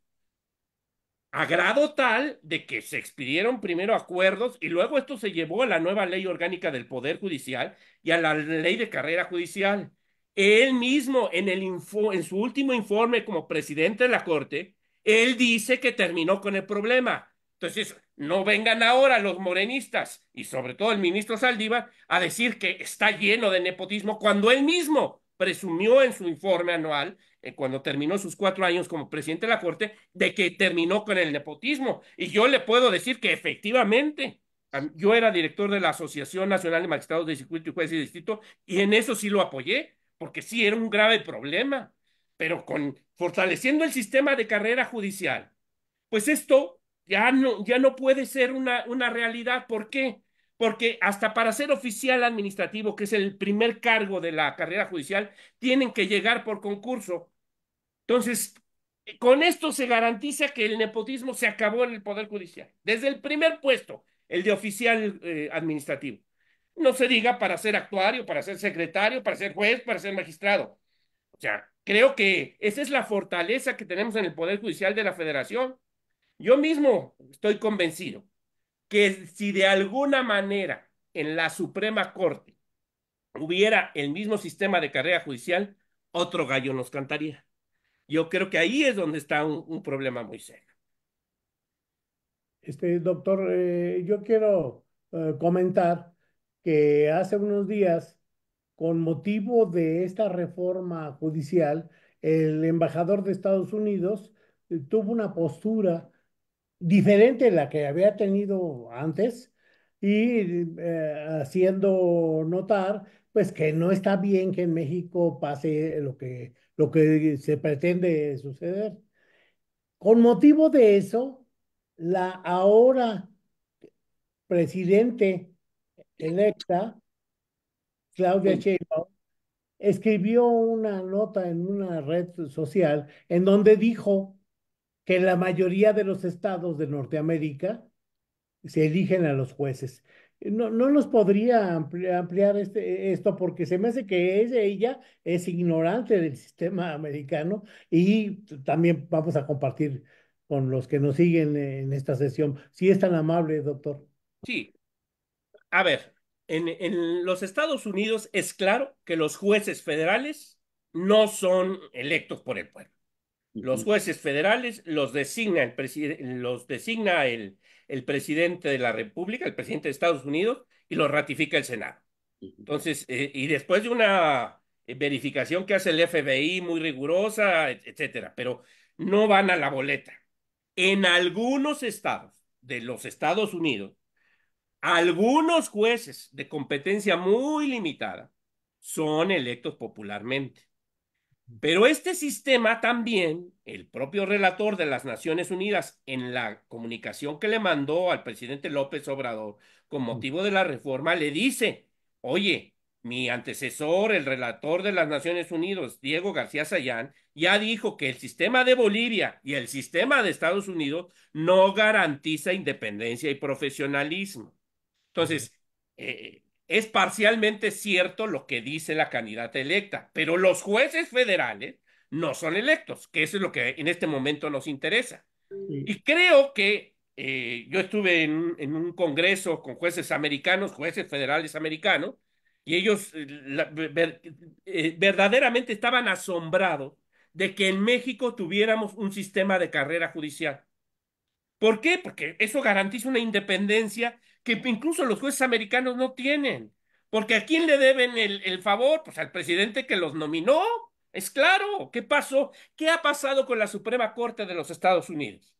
a grado tal de que se expidieron primero acuerdos y luego esto se llevó a la nueva ley orgánica del Poder Judicial y a la ley de carrera judicial. Él mismo, en, su último informe como presidente de la Corte, él dice que terminó con el problema. Entonces, no vengan ahora los morenistas y sobre todo el ministro Saldiva a decir que está lleno de nepotismo cuando él mismo presumió en su informe anual eh, cuando terminó sus cuatro años como presidente de la Corte, de que terminó con el nepotismo. Y yo le puedo decir que efectivamente, yo era director de la Asociación Nacional de Magistrados de Circuito y Jueces de Distrito, y en eso sí lo apoyé, porque sí era un grave problema. Pero con fortaleciendo el sistema de carrera judicial, pues esto ya no, ya no puede ser una, una realidad. ¿Por qué? porque hasta para ser oficial administrativo, que es el primer cargo de la carrera judicial, tienen que llegar por concurso entonces, con esto se garantiza que el nepotismo se acabó en el Poder Judicial, desde el primer puesto, el de oficial eh, administrativo. No se diga para ser actuario, para ser secretario, para ser juez, para ser magistrado. O sea, creo que esa es la fortaleza que tenemos en el Poder Judicial de la Federación. Yo mismo estoy convencido que si de alguna manera en la Suprema Corte hubiera el mismo sistema de carrera judicial, otro gallo nos cantaría. Yo creo que ahí es donde está un, problema muy serio. Este, doctor, eh, yo quiero eh, comentar que hace unos días, con motivo de esta reforma judicial, el embajador de Estados Unidos eh, tuvo una postura diferente a la que había tenido antes y haciendo notar pues que no está bien que en México pase lo que, lo que se pretende suceder. Con motivo de eso, la ahora presidente electa, Claudia Sheinbaum, escribió una nota en una red social en donde dijo que la mayoría de los estados de Norteamérica se eligen a los jueces no, no nos podría ampliar, este, esto porque se me hace que ella es ignorante del sistema americano y también vamos a compartir con los que nos siguen en esta sesión. Si es tan amable, doctor. Sí. A ver, en, los Estados Unidos es claro que los jueces federales no son electos por el pueblo. Los jueces federales los designa el, los designa el, el presidente de la República, el presidente de Estados Unidos, y lo ratifica el Senado. Entonces, eh, y después de una eh, verificación que hace el FBI muy rigurosa, etcétera, pero no van a la boleta. En algunos estados de los Estados Unidos, algunos jueces de competencia muy limitada son electos popularmente. Pero este sistema también, el propio relator de las Naciones Unidas en la comunicación que le mandó al presidente López Obrador con mm. motivo de la reforma, le dice, oye, mi antecesor, el relator de las Naciones Unidas, Diego García Sayán, ya dijo que el sistema de Bolivia y el sistema de Estados Unidos no garantiza independencia y profesionalismo. Entonces, eh, es parcialmente cierto lo que dice la candidata electa, pero los jueces federales no son electos, que eso es lo que en este momento nos interesa. Y creo que eh, yo estuve en, un congreso con jueces americanos, jueces federales americanos, y ellos eh, eh, verdaderamente estaban asombrados de que en México tuviéramos un sistema de carrera judicial. ¿Por qué? Porque eso garantiza una independencia que incluso los jueces americanos no tienen. Porque ¿a quién le deben el, favor? Pues al presidente que los nominó. Es claro, ¿qué pasó? ¿Qué ha pasado con la Suprema Corte de los Estados Unidos?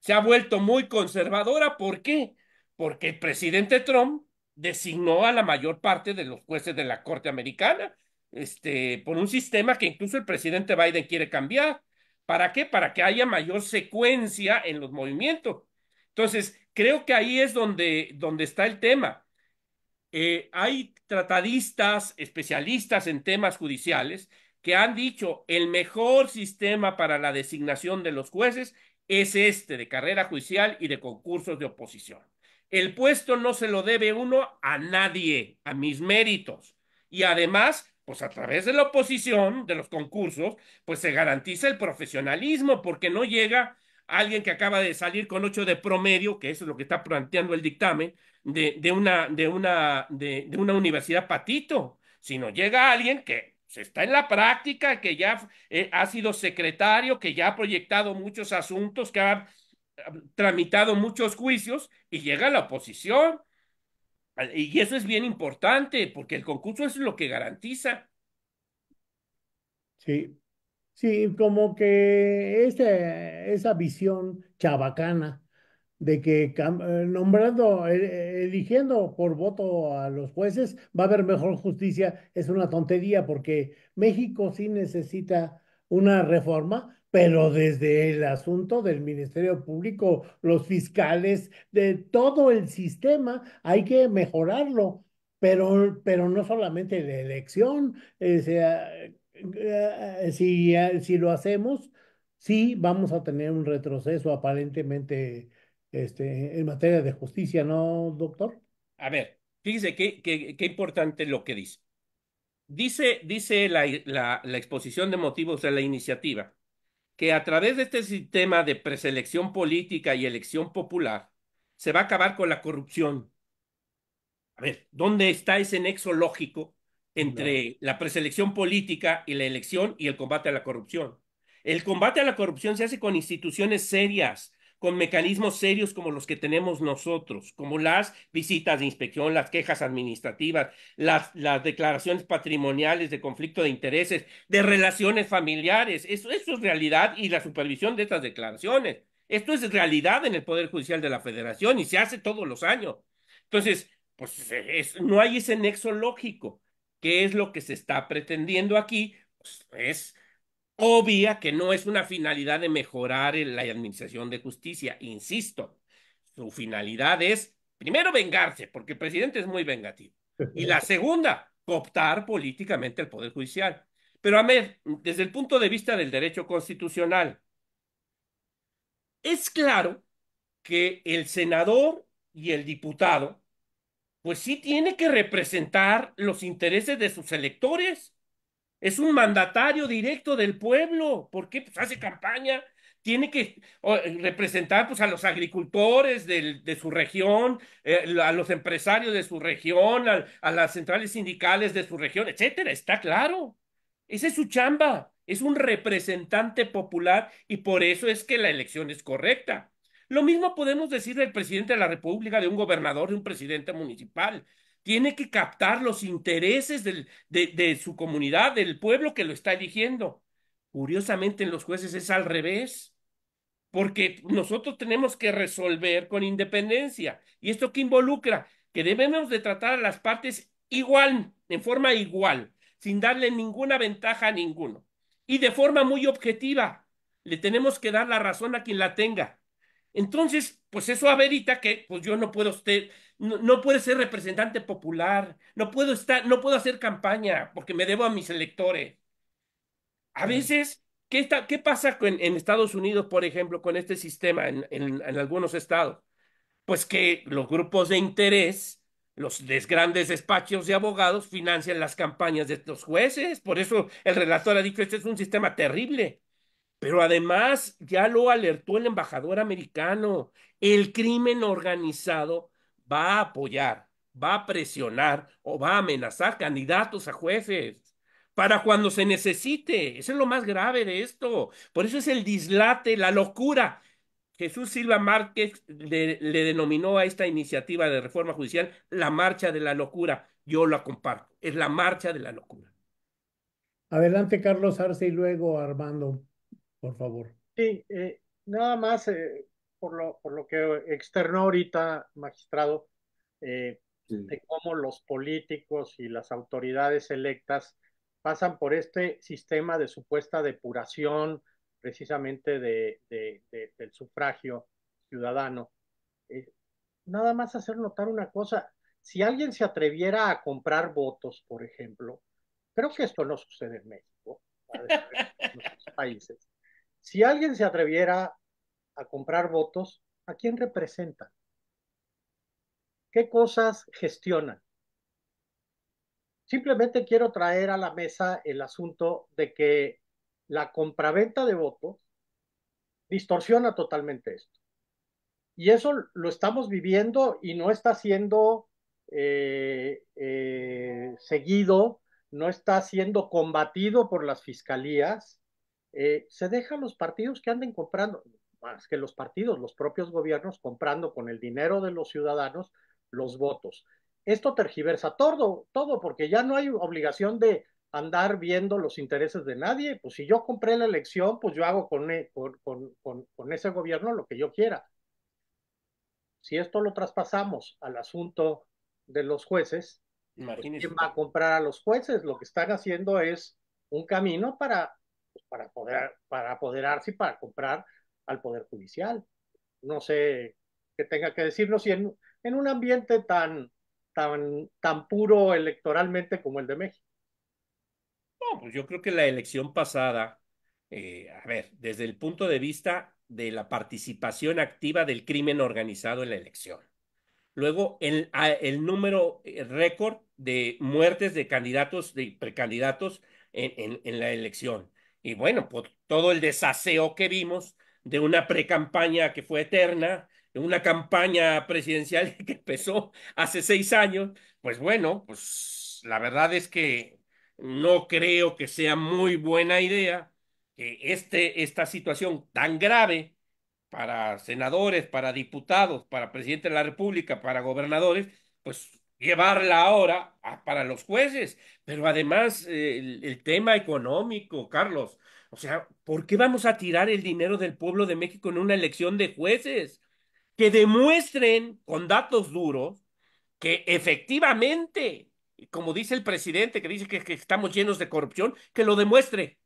Se ha vuelto muy conservadora. ¿Por qué? Porque el presidente Trump designó a la mayor parte de los jueces de la Corte Americana, este, por un sistema que incluso el presidente Biden quiere cambiar. ¿Para qué? Para que haya mayor secuencia en los movimientos. Entonces, creo que ahí es donde, donde está el tema. Eh, hay tratadistas, especialistas en temas judiciales, que han dicho el mejor sistema para la designación de los jueces es este de carrera judicial y de concursos de oposición. El puesto no se lo debe uno a nadie, a mis méritos. Y además, pues a través de la oposición, de los concursos, pues se garantiza el profesionalismo porque no llega alguien que acaba de salir con 8 de promedio, que eso es lo que está planteando el dictamen, de, una, de, una, de, de una universidad patito, sino llega alguien que se está en la práctica, que ya eh, ha sido secretario, que ya ha proyectado muchos asuntos, que ha tramitado muchos juicios y llega la oposición. Y eso es bien importante, porque el concurso es lo que garantiza. Sí, Sí, como que ese, esa visión chabacana de que eh, nombrando, eh, eligiendo por voto a los jueces va a haber mejor justicia, es una tontería porque México sí necesita una reforma, pero desde el asunto del Ministerio Público, los fiscales, de todo el sistema, hay que mejorarlo, pero, pero no solamente la elección, o eh, sea, eh, eh, si, eh, si lo hacemos, sí vamos a tener un retroceso aparentemente este, en materia de justicia, ¿no, doctor? A ver, fíjese qué, qué, qué importante lo que dice. Dice, dice la exposición de motivos de la iniciativa que a través de este sistema de preselección política y elección popular se va a acabar con la corrupción. A ver, ¿dónde está ese nexo lógico entre la preselección política y la elección y el combate a la corrupción. El combate a la corrupción se hace con instituciones serias, con mecanismos serios como los que tenemos nosotros, como las visitas de inspección, las quejas administrativas, las, declaraciones patrimoniales de conflicto de intereses, de relaciones familiares. Eso, es realidad y la supervisión de estas declaraciones. Esto es realidad en el Poder Judicial de la Federación y se hace todos los años. Entonces, pues no hay ese nexo lógico. ¿Qué es lo que se está pretendiendo aquí? Pues, es obvia que no es una finalidad de mejorar la administración de justicia, insisto. Su finalidad es, primero, vengarse, porque el presidente es muy vengativo. Y la segunda, cooptar políticamente el Poder Judicial. Pero, a ver desde el punto de vista del derecho constitucional, es claro que el senador y el diputado pues sí tiene que representar los intereses de sus electores. Es un mandatario directo del pueblo. ¿Por qué? Pues hace campaña. Tiene que representar pues, a los agricultores de su región, eh, a los empresarios de su región, a, a las centrales sindicales de su región, etcétera. Está claro. Esa es su chamba. Es un representante popular y por eso es que la elección es correcta. Lo mismo podemos decir del presidente de la República, de un gobernador, de un presidente municipal. Tiene que captar los intereses de, de su comunidad, del pueblo que lo está eligiendo. Curiosamente, en los jueces es al revés, porque nosotros tenemos que resolver con independencia. ¿Y esto qué involucra? Que debemos de tratar a las partes igual, en forma igual, sin darle ninguna ventaja a ninguno. Y de forma muy objetiva, le tenemos que dar la razón a quien la tenga. Entonces, pues eso averita que pues yo no puedo usted, no, ser representante popular, no puedo estar, no puedo hacer campaña porque me debo a mis electores. A veces, ¿qué, está, qué pasa en, Estados Unidos, por ejemplo, con este sistema en, en, algunos estados? Pues que los grupos de interés, los des grandes despachos de abogados financian las campañas de estos jueces. Por eso el relator ha dicho, que este es un sistema terrible. Pero además ya lo alertó el embajador americano, el crimen organizado va a apoyar, va a presionar o va a amenazar candidatos a jueces para cuando se necesite. Eso es lo más grave de esto. Por eso es el dislate, la locura. Jesús Silva Márquez le, le denominó a esta iniciativa de reforma judicial la marcha de la locura. Yo la comparto. Es la marcha de la locura. Adelante, Carlos Arce, y luego Armando por favor. Sí, eh, nada más eh, por, lo, por lo que externó ahorita, magistrado, eh, de cómo los políticos y las autoridades electas pasan por este sistema de supuesta depuración precisamente de, de, del sufragio ciudadano. nada más hacer notar una cosa, si alguien se atreviera a comprar votos, por ejemplo, creo que esto no sucede en México, en otros países, si alguien se atreviera a comprar votos, ¿a quién representa? ¿Qué cosas gestionan? Simplemente quiero traer a la mesa el asunto de que la compraventa de votos distorsiona totalmente esto. Y eso lo estamos viviendo y no está siendo eh, eh, seguido, no está siendo combatido por las fiscalías, eh, se dejan los partidos que anden comprando, más que los partidos, los propios gobiernos comprando con el dinero de los ciudadanos los votos. Esto tergiversa todo, todo, porque ya no hay obligación de andar viendo los intereses de nadie. Pues si yo compré la elección, pues yo hago con, eh, con, ese gobierno lo que yo quiera. Si esto lo traspasamos al asunto de los jueces, pues, ¿quién va a comprar a los jueces? Lo que están haciendo es un camino para para, poder para apoderarse y para comprar al Poder Judicial. No sé qué tenga que decirnos en, un ambiente tan, tan, tan puro electoralmente como el de México. No, pues yo creo que la elección pasada, eh, a ver, desde el punto de vista de la participación activa del crimen organizado en la elección. Luego, el, el número eh, récord de muertes de candidatos, de precandidatos en la elección y bueno, por pues, todo el desaseo que vimos de una precampaña que fue eterna, de una campaña presidencial que empezó hace seis años, pues bueno, pues la verdad es que no creo que sea muy buena idea que este, esta situación tan grave para senadores, para diputados, para presidente de la República, para gobernadores, pues llevarla ahora para los jueces, pero además el, tema económico, Carlos. O sea, ¿por qué vamos a tirar el dinero del pueblo de México en una elección de jueces? Que demuestren con datos duros que efectivamente, como dice el presidente, que dice que estamos llenos de corrupción, que lo demuestre.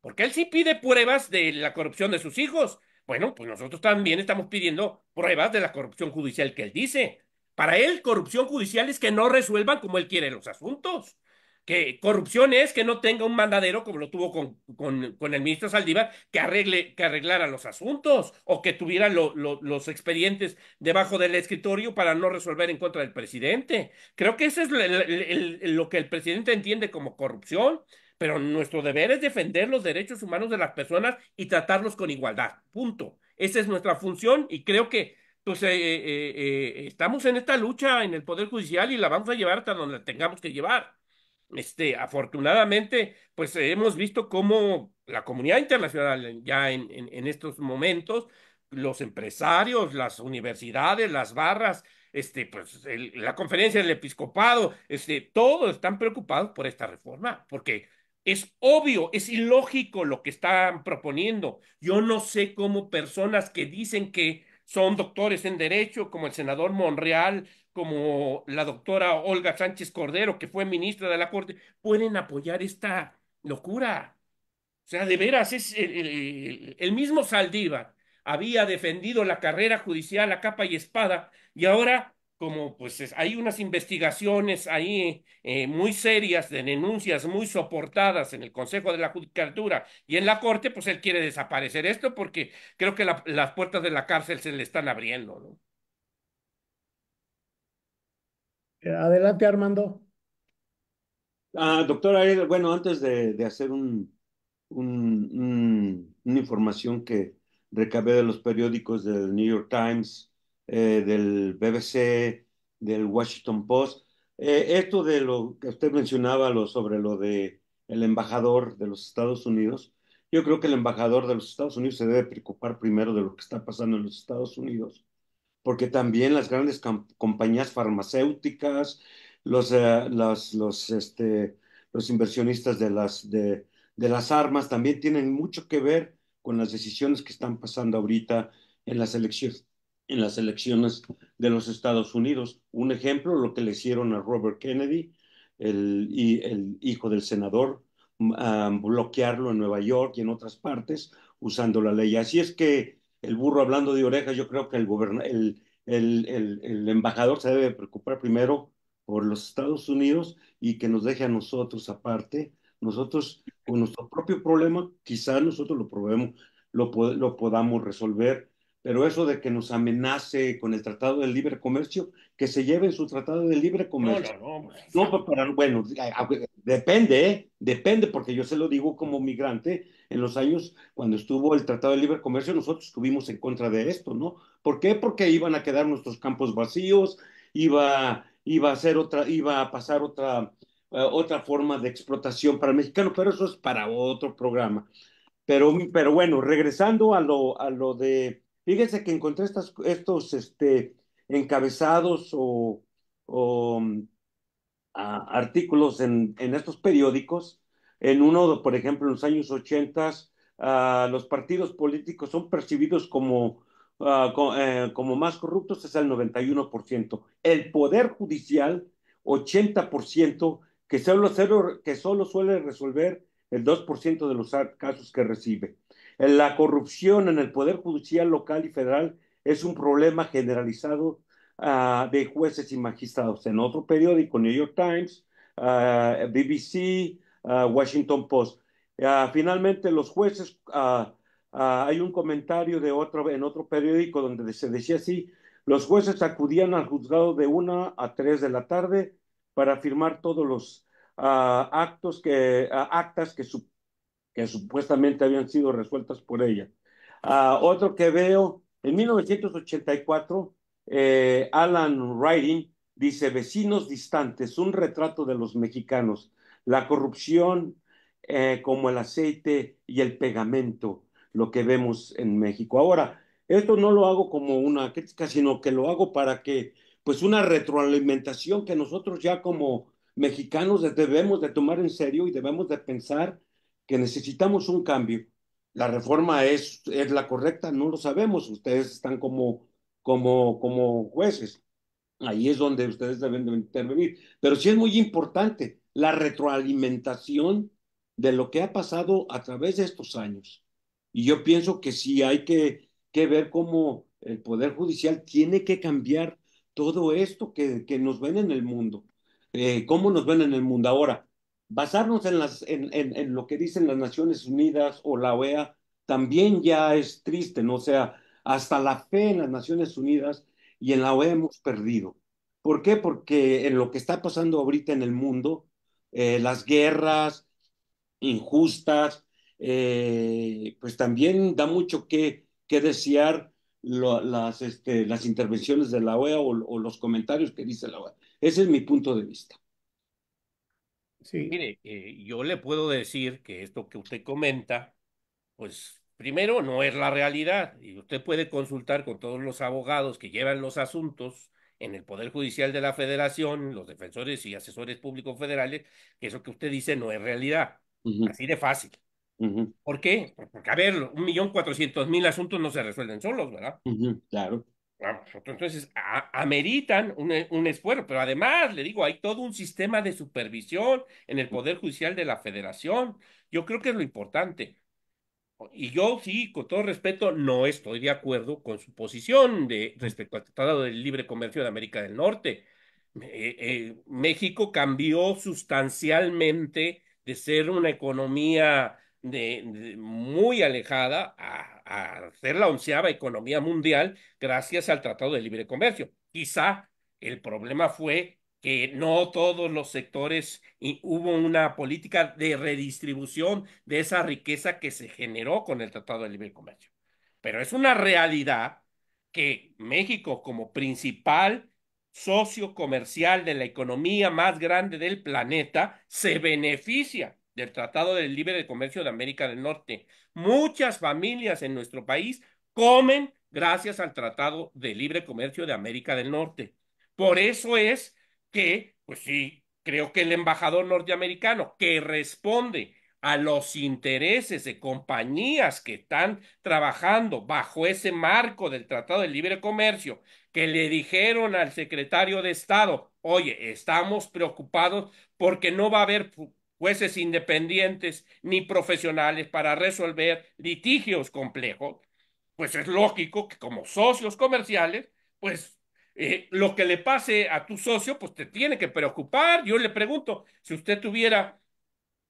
Porque él sí pide pruebas de la corrupción de sus hijos. Bueno, pues nosotros también estamos pidiendo pruebas de la corrupción judicial que él dice. Para él, corrupción judicial es que no resuelvan como él quiere los asuntos. Que corrupción es que no tenga un mandadero como lo tuvo con, el ministro Saldívar, que, arregle, que arreglara los asuntos o que tuviera los expedientes debajo del escritorio para no resolver en contra del presidente. Creo que eso es lo que el presidente entiende como corrupción, pero nuestro deber es defender los derechos humanos de las personas y tratarlos con igualdad. Punto. Esa es nuestra función y creo que pues estamos en esta lucha en el Poder Judicial y la vamos a llevar hasta donde la tengamos que llevar. Este, afortunadamente, pues hemos visto cómo la comunidad internacional ya en, en, estos momentos, los empresarios, las universidades, las barras, este, pues la conferencia del episcopado, este, todos están preocupados por esta reforma, porque es obvio, es ilógico lo que están proponiendo. Yo no sé cómo personas que dicen que son doctores en derecho, como el senador Monreal, como la doctora Olga Sánchez Cordero, que fue ministra de la Corte, pueden apoyar esta locura. O sea, de veras, es el, el mismo Saldívar había defendido la carrera judicial a capa y espada y ahora como pues hay unas investigaciones ahí eh, muy serias de denuncias muy soportadas en el Consejo de la Judicatura y en la Corte, pues él quiere desaparecer esto porque creo que las puertas de la cárcel se le están abriendo, ¿no? Eh, adelante, Armando. Ah, doctor doctora, bueno, antes de, hacer un, un, una información que recabé de los periódicos del New York Times, eh, del BBC, del Washington Post. Eh, esto de lo que usted mencionaba lo, sobre lo de el embajador de los Estados Unidos, yo creo que el embajador de los Estados Unidos se debe preocupar primero de lo que está pasando en los Estados Unidos, porque también las grandes compañías farmacéuticas, los, eh, los, este, los inversionistas de las, de las armas también tienen mucho que ver con las decisiones que están pasando ahorita en las elecciones, en las elecciones de los Estados Unidos. Un ejemplo, lo que le hicieron a Robert Kennedy, el, y el hijo del senador, mm, bloquearlo en Nueva York y en otras partes usando la ley. Así es que el burro hablando de orejas, yo creo que el, embajador se debe preocupar primero por los Estados Unidos y que nos deje a nosotros aparte. Nosotros, con nuestro propio problema, quizá nosotros lo, probemos, lo, lo podamos resolver pero eso de que nos amenace con el Tratado de Libre Comercio, que se lleve su Tratado de Libre Comercio. No, pues, bueno, depende, ¿eh? depende, porque yo se lo digo como migrante, en los años cuando estuvo el Tratado de Libre Comercio, nosotros estuvimos en contra de esto, ¿no? ¿Por qué? Porque iban a quedar nuestros campos vacíos, iba, iba a ser otra, iba a pasar otra, eh, otra forma de explotación para el mexicano, pero eso es para otro programa. Pero, pero bueno, regresando a lo, a lo de Fíjense que encontré estas, estos este, encabezados o, mm, artículos en, estos periódicos. En uno, por ejemplo, en los años 80, uh, ah, los partidos políticos son percibidos como, ah, eh, como más corruptos, es el 91%. El Poder Judicial, 80%, que solo, que solo suele resolver el 2% de los casos que recibe. La corrupción en el Poder Judicial local y federal es un problema generalizado ah, de jueces y magistrados. En otro periódico, New York Times, ah, BBC, ah, Washington Post. finalmente, los jueces, hay un comentario de otro, en otro periódico donde se decía así, los jueces acudían al juzgado de una a tres de la tarde para firmar todos los actos que, actas que que supuestamente habían sido resueltas por ella. Ah, otro que veo, en 1984, eh, Alan Riding dice, vecinos distantes, un retrato de los mexicanos, la corrupción eh, como el aceite y el pegamento, lo que vemos en México. Ahora, esto no lo hago como una crítica, sino que lo hago para que, pues, una retroalimentación que nosotros ya como mexicanos debemos de tomar en serio y debemos de pensar que necesitamos un cambio. La reforma es, es la correcta, no lo sabemos. Ustedes están como, como, como jueces. Ahí es donde ustedes deben de intervenir. Pero sí es muy importante la retroalimentación de lo que ha pasado a través de estos años. Y yo pienso que sí hay que, que ver cómo el Poder Judicial tiene que cambiar todo esto que, que nos ven en el mundo. Eh, ¿Cómo nos ven en el mundo ahora? basarnos en, en, lo que dicen las Naciones Unidas o la OEA también ya es triste, ¿no? O sea, hasta la fe en las Naciones Unidas y en la OEA hemos perdido. ¿Por qué? Porque en lo que está pasando ahorita en el mundo, eh, las guerras injustas, eh, pues también da mucho que, desear este, las, intervenciones de la OEA o los comentarios que dice la OEA. Ese es mi punto de vista. Mire, eh, yo le puedo decir que esto que usted comenta, pues primero no es la realidad y usted puede consultar con todos los abogados que llevan los asuntos en el Poder Judicial de la Federación, los defensores y asesores públicos federales, que eso que usted dice no es realidad. Así de fácil. ¿Por qué? Porque, a ver, un millón cuatrocientos mil asuntos no se resuelven solos, ¿verdad? Claro. Ah, pues, pues, entonces, ameritan eh, un, esfuerzo, pero además, le digo, hay todo un sistema de supervisión en el Poder Judicial de la Federación. Yo creo que es lo importante. Y yo sí, con todo respeto, no estoy de acuerdo con su posición de, respecto al Tratado del Libre Comercio de América del Norte. Eh, eh, México cambió sustancialmente de ser una economía de, muy alejada a a hacer la onceava economía mundial gracias al Tratado de Libre Comercio. Quizá el problema fue que no todos los sectores hubo una política de redistribución de esa riqueza que se generó con el Tratado de Libre Comercio. Pero es una realidad que México como principal socio comercial de la economía más grande del planeta se beneficia del Tratado del Libre Comercio de América del Norte. Muchas familias en nuestro país comen gracias al Tratado de Libre Comercio de América del Norte. Por eso es que, pues sí, creo que el embajador norteamericano que responde a los intereses de compañías que están trabajando bajo ese marco del Tratado de Libre Comercio, que le dijeron al secretario de Estado, oye, estamos preocupados porque no va a haber jueces independientes ni profesionales para resolver litigios complejos, pues es lógico que como socios comerciales, pues eh, lo que le pase a tu socio, pues te tiene que preocupar. Yo le pregunto, si usted tuviera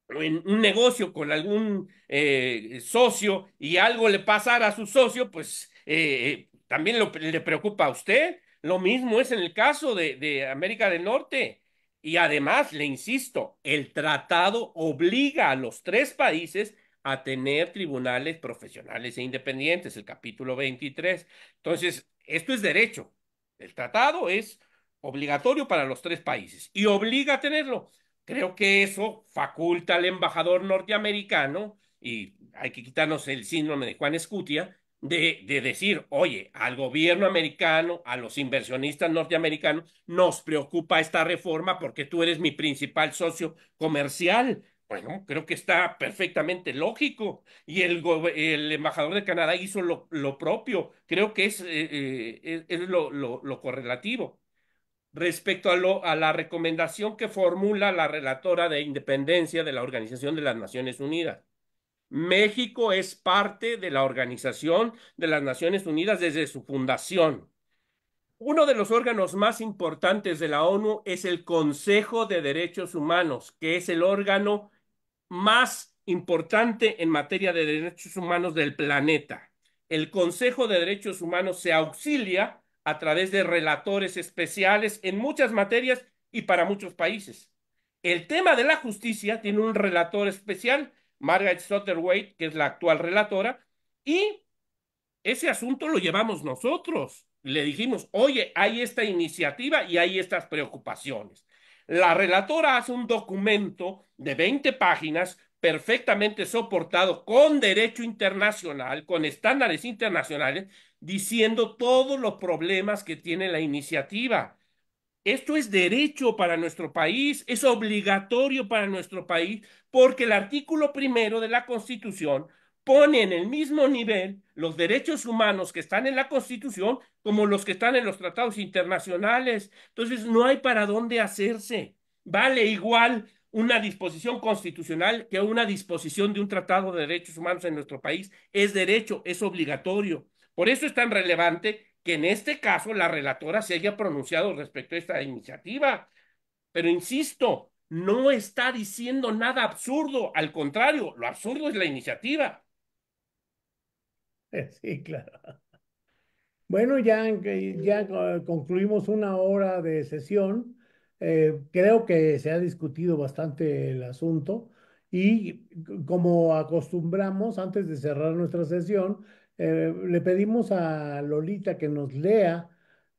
un negocio con algún eh, socio y algo le pasara a su socio, pues eh, también le preocupa a usted. Lo mismo es en el caso de América del Norte. Y además, le insisto, el tratado obliga a los tres países a tener tribunales profesionales e independientes, el capítulo 23. Entonces, esto es derecho. El tratado es obligatorio para los tres países y obliga a tenerlo. Creo que eso faculta al embajador norteamericano, y hay que quitarnos el síndrome de Juan Escutia, de, decir, oye, al gobierno americano, a los inversionistas norteamericanos, nos preocupa esta reforma porque tú eres mi principal socio comercial. Bueno, creo que está perfectamente lógico. Y el, embajador de Canadá hizo lo, propio. Creo que es, eh, eh, lo, correlativo. Respecto a la recomendación que formula la relatora de independencia de la Organización de las Naciones Unidas México es parte de la Organización de las Naciones Unidas desde su fundación. Uno de los órganos más importantes de la ONU es el Consejo de Derechos Humanos, que es el órgano más importante en materia de derechos humanos del planeta. El Consejo de Derechos Humanos se auxilia a través de relatores especiales en muchas materias y para muchos países. El tema de la justicia tiene un relator especial Margaret Sutterwaite, que es la actual relatora, y ese asunto lo llevamos nosotros. Le dijimos, oye, hay esta iniciativa y hay estas preocupaciones. La relatora hace un documento de 20 páginas perfectamente soportado con derecho internacional, con estándares internacionales, diciendo todos los problemas que tiene la iniciativa esto es derecho para nuestro país, es obligatorio para nuestro país, porque el artículo primero de la Constitución pone en el mismo nivel los derechos humanos que están en la Constitución como los que están en los tratados internacionales. Entonces, no hay para dónde hacerse. Vale igual una disposición constitucional que una disposición de un tratado de derechos humanos en nuestro país. Es derecho, es obligatorio. Por eso es tan relevante que en este caso la relatora se haya pronunciado respecto a esta iniciativa. Pero insisto, no está diciendo nada absurdo, al contrario, lo absurdo es la iniciativa. Sí, claro. Bueno, ya, ya eh, concluimos una hora de sesión. Eh, creo que se ha discutido bastante el asunto y como acostumbramos antes de cerrar nuestra sesión, eh, le pedimos a Lolita que nos lea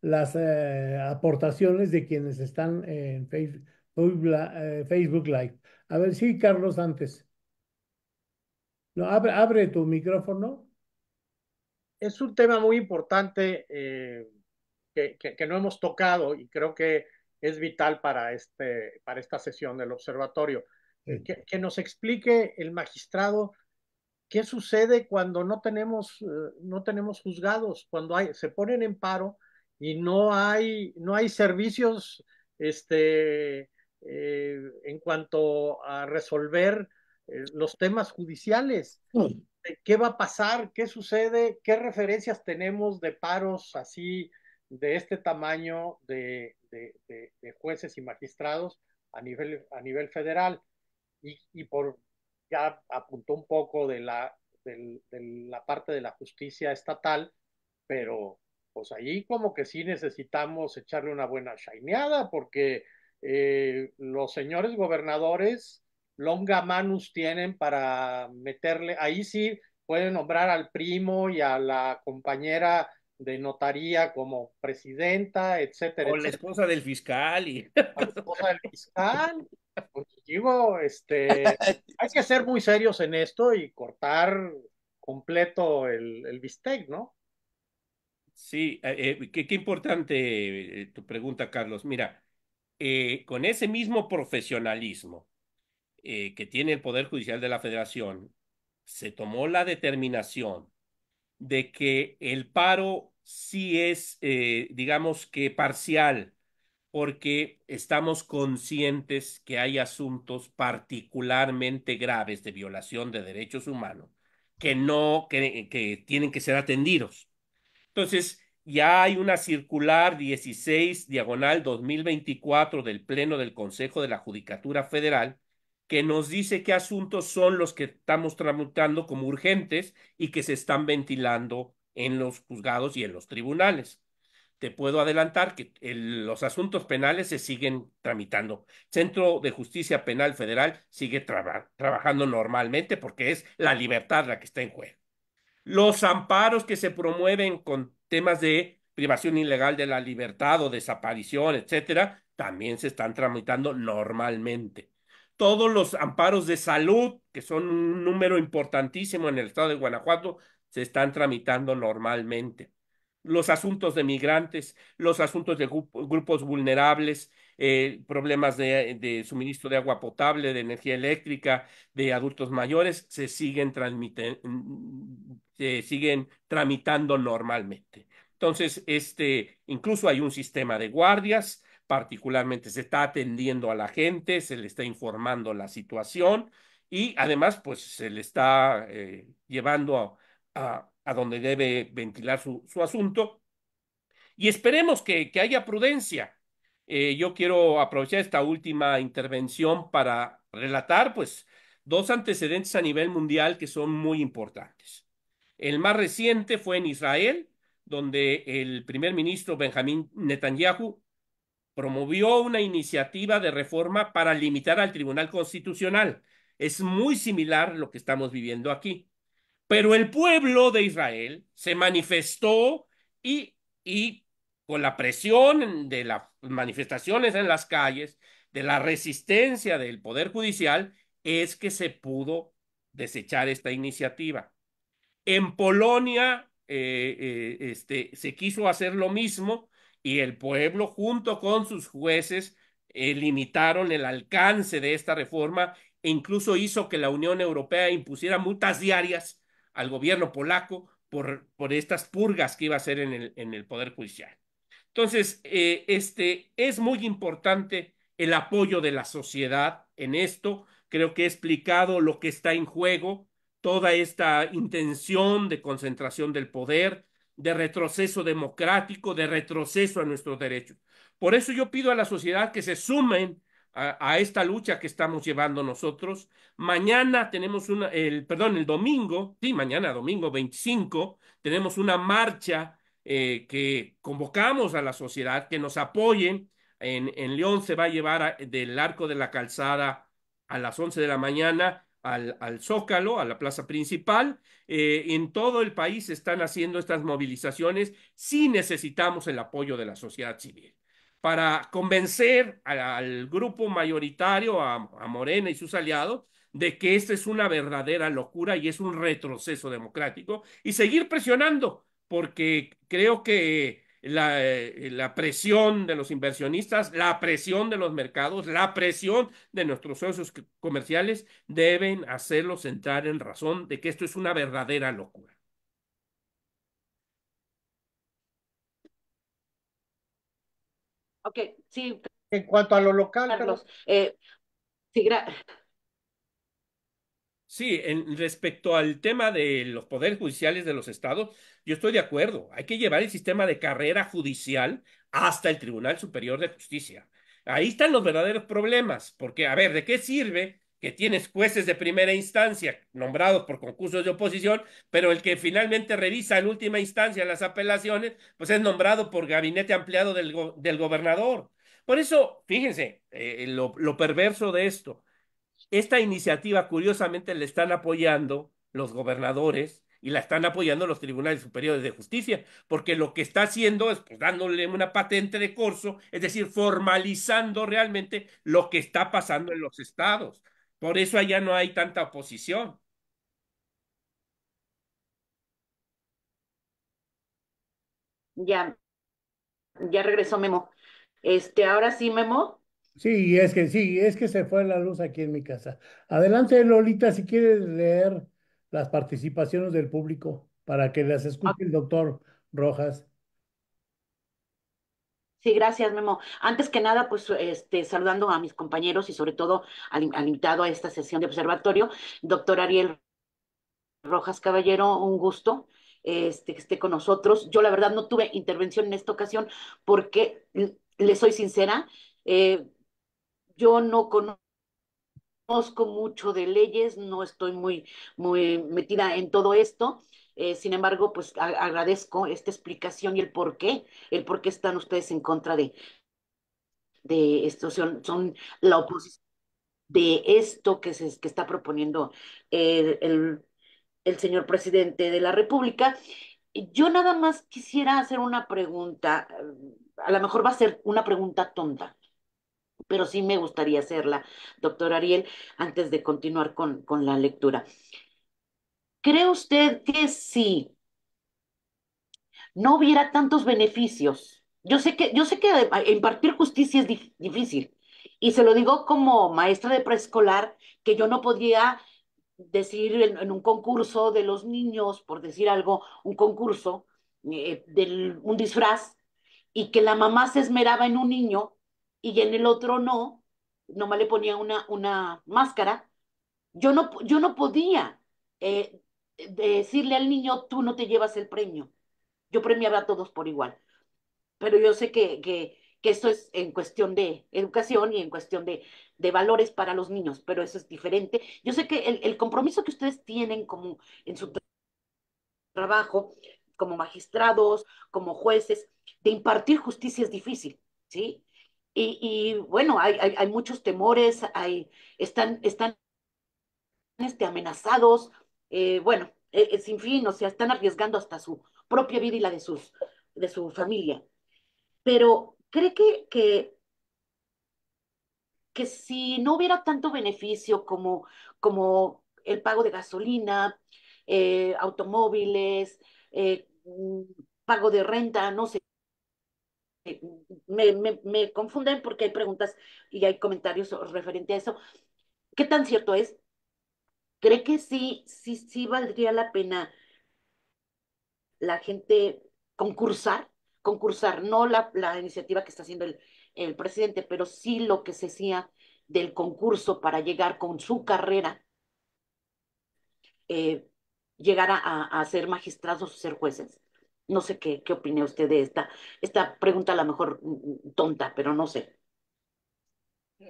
las eh, aportaciones de quienes están en eh, Facebook Live. A ver, sí, Carlos, antes. No, abre, tu micrófono. Es un tema muy importante que, no hemos tocado y creo que es vital para, este, para esta sesión del observatorio. Que, que nos explique el magistrado ¿Qué sucede cuando no tenemos, eh, no tenemos juzgados? Cuando hay, se ponen en paro y no hay, no hay servicios este, eh, en cuanto a resolver eh, los temas judiciales. Mm. ¿Qué va a pasar? ¿Qué sucede? ¿Qué referencias tenemos de paros así de este tamaño de, jueces y magistrados a nivel, a nivel federal? Y, y por, ya apuntó un poco de la, de, la parte de la justicia estatal, pero pues ahí como que sí necesitamos echarle una buena shineada porque eh, los señores gobernadores longa manus tienen para meterle, ahí sí pueden nombrar al primo y a la compañera de notaría como presidenta, etcétera. O la esposa del fiscal y... fiscal. Pues, digo, este, hay que ser muy serios en esto y cortar completo el, bistec, ¿no? Sí, eh, eh, qué, importante eh, tu pregunta, Carlos. Mira, con ese mismo profesionalismo que tiene el Poder Judicial de la Federación, se tomó la determinación de que el paro sí es, digamos que parcial, porque estamos conscientes que hay asuntos particularmente graves de violación de derechos humanos que no, que, tienen que ser atendidos. Entonces, ya hay una circular 16 diagonal 2024 del Pleno del Consejo de la Judicatura Federal que nos dice qué asuntos son los que estamos tramitando como urgentes y que se están ventilando en los juzgados y en los tribunales te puedo adelantar que los asuntos penales se siguen tramitando. Centro de Justicia Penal Federal sigue trabajando normalmente porque es la libertad la que está en juego. Los amparos que se promueven con temas de privación ilegal de la libertad o desaparición, etcétera, también se están tramitando normalmente. Todos los amparos de salud, que son un número importantísimo en el estado de Guanajuato, se están tramitando normalmente los asuntos de migrantes, los asuntos de grupos vulnerables, eh, problemas de, suministro de agua potable, de energía eléctrica, de adultos mayores, se siguen, mm, se siguen tramitando normalmente. Entonces, este, incluso hay un sistema de guardias, particularmente se está atendiendo a la gente, se le está informando la situación y además, pues se le está eh, llevando a a donde debe ventilar su, su asunto. Y esperemos que, que haya prudencia. Eh, yo quiero aprovechar esta última intervención para relatar, pues, dos antecedentes a nivel mundial que son muy importantes. El más reciente fue en Israel, donde el primer ministro Benjamín Netanyahu promovió una iniciativa de reforma para limitar al Tribunal Constitucional. Es muy similar lo que estamos viviendo aquí. Pero el pueblo de Israel se manifestó y, con la presión de las manifestaciones en las calles, de la resistencia del Poder Judicial, es que se pudo desechar esta iniciativa. En Polonia eh, eh, este, se quiso hacer lo mismo y el pueblo junto con sus jueces eh, limitaron el alcance de esta reforma e incluso hizo que la Unión Europea impusiera multas diarias al gobierno polaco por, por estas purgas que iba a hacer en el, en el Poder Judicial. Entonces, eh, este, es muy importante el apoyo de la sociedad en esto. Creo que he explicado lo que está en juego, toda esta intención de concentración del poder, de retroceso democrático, de retroceso a nuestros derechos. Por eso yo pido a la sociedad que se sumen a, esta lucha que estamos llevando nosotros. Mañana tenemos una, el, perdón, el domingo, sí, mañana domingo 25, tenemos una marcha eh, que convocamos a la sociedad que nos apoye. En, León se va a llevar del arco de la calzada a las 11 de la mañana al, Zócalo, a la plaza principal. Eh, en todo el país están haciendo estas movilizaciones si necesitamos el apoyo de la sociedad civil para convencer al grupo mayoritario, a, Morena y sus aliados, de que esta es una verdadera locura y es un retroceso democrático, y seguir presionando, porque creo que eh, la, presión de los inversionistas, la presión de los mercados, la presión de nuestros socios comerciales deben hacerlos entrar en razón de que esto es una verdadera locura. Ok, sí. En cuanto a lo local, eh, sí, Sí, en respecto al tema de los poderes judiciales de los estados, yo estoy de acuerdo. Hay que llevar el sistema de carrera judicial hasta el Tribunal Superior de Justicia. Ahí están los verdaderos problemas, porque, a ver, ¿de qué sirve que tienes jueces de primera instancia nombrados por concursos de oposición, pero el que finalmente revisa en última instancia las apelaciones, pues es nombrado por gabinete ampliado del, gobernador. Por eso, fíjense, eh, lo, perverso de esto, esta iniciativa curiosamente le están apoyando los gobernadores y la están apoyando los tribunales superiores de justicia, porque lo que está haciendo es pues, dándole una patente de corso, es decir, formalizando realmente lo que está pasando en los estados. Por eso allá no hay tanta oposición. Ya, ya regresó Memo. Este, ahora sí, Memo. Sí, es que sí, es que se fue la luz aquí en mi casa. Adelante, Lolita, si quieres leer las participaciones del público para que las escuche el doctor Rojas. Sí, gracias, Memo. Antes que nada, pues este, saludando a mis compañeros y sobre todo al, invitado a esta sesión de observatorio, doctor Ariel Rojas Caballero, un gusto este, que esté con nosotros. Yo la verdad no tuve intervención en esta ocasión porque, le soy sincera, eh, yo no conozco mucho de leyes, no estoy muy, muy metida en todo esto. Eh, sin embargo, pues agradezco esta explicación y el por qué, el por qué están ustedes en contra de, de esto, son, la oposición de esto que, que está proponiendo eh, el, señor presidente de la República. Yo nada más quisiera hacer una pregunta, a lo mejor va a ser una pregunta tonta, pero sí me gustaría hacerla, doctor Ariel, antes de continuar con, con la lectura. ¿Cree usted que si no hubiera tantos beneficios? Yo sé que, yo sé que impartir justicia es difícil. Y se lo digo como maestra de preescolar, que yo no podía decir en, un concurso de los niños, por decir algo, un concurso, eh, un disfraz, y que la mamá se esmeraba en un niño y en el otro no, nomás le ponía una, una máscara. Yo no, yo no podía eh, decirle al niño, tú no te llevas el premio. Yo premiaba a todos por igual. Pero yo sé que, que, que es en cuestión de educación y en cuestión de, de, valores para los niños, pero eso es diferente. Yo sé que el, compromiso que ustedes tienen como en su trabajo, como magistrados, como jueces, de impartir justicia es difícil, ¿sí? Y, y bueno, hay, hay, hay, muchos temores, hay, están, están este, amenazados, eh, bueno, es eh, eh, sin fin, o sea, están arriesgando hasta su propia vida y la de, sus, de su familia. Pero cree que, que, que si no hubiera tanto beneficio como, como el pago de gasolina, automóviles, pago de renta, no sé me, me, confunden porque hay preguntas y hay comentarios referente a eso. ¿Qué tan cierto es ¿Cree que sí, sí, sí valdría la pena la gente concursar? Concursar, no la, iniciativa que está haciendo el, presidente, pero sí lo que se hacía del concurso para llegar con su carrera, eh, llegar a, ser magistrados, ser jueces. No sé qué, qué opina usted de esta, esta pregunta, a lo mejor mm, mm, tonta, pero no sé.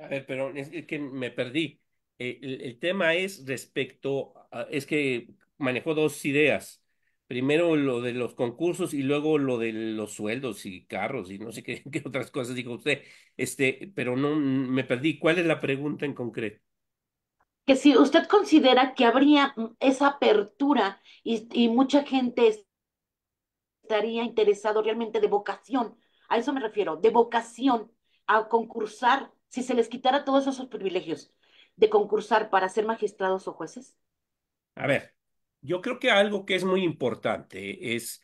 A ver, pero es que me perdí. Eh, el, tema es respecto, es que manejó dos ideas. Primero lo de los concursos y luego lo de los sueldos y carros y no sé qué, otras cosas dijo usted. Este, pero no me perdí. ¿Cuál es la pregunta en concreto? Que si usted considera que habría esa apertura y, y mucha gente estaría interesado realmente de vocación, a eso me refiero, de vocación a concursar si se les quitara todos esos privilegios de concursar para ser magistrados o jueces? A ver, yo creo que algo que es muy importante es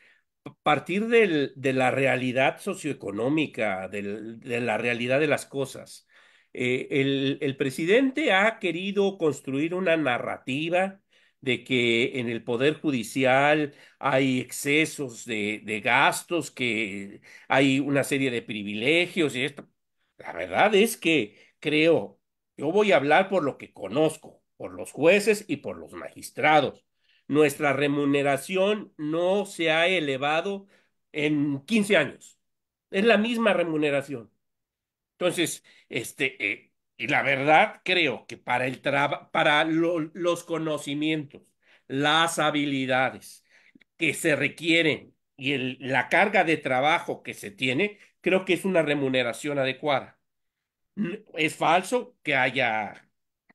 partir del, de la realidad socioeconómica, de la realidad de las cosas. Eh, el, presidente ha querido construir una narrativa de que en el Poder Judicial hay excesos de, de, gastos, que hay una serie de privilegios y esto. La verdad es que creo yo voy a hablar por lo que conozco, por los jueces y por los magistrados. Nuestra remuneración no se ha elevado en 15 años. Es la misma remuneración. Entonces, este, eh, y la verdad creo que para, el para los conocimientos, las habilidades que se requieren y la carga de trabajo que se tiene, creo que es una remuneración adecuada es falso que haya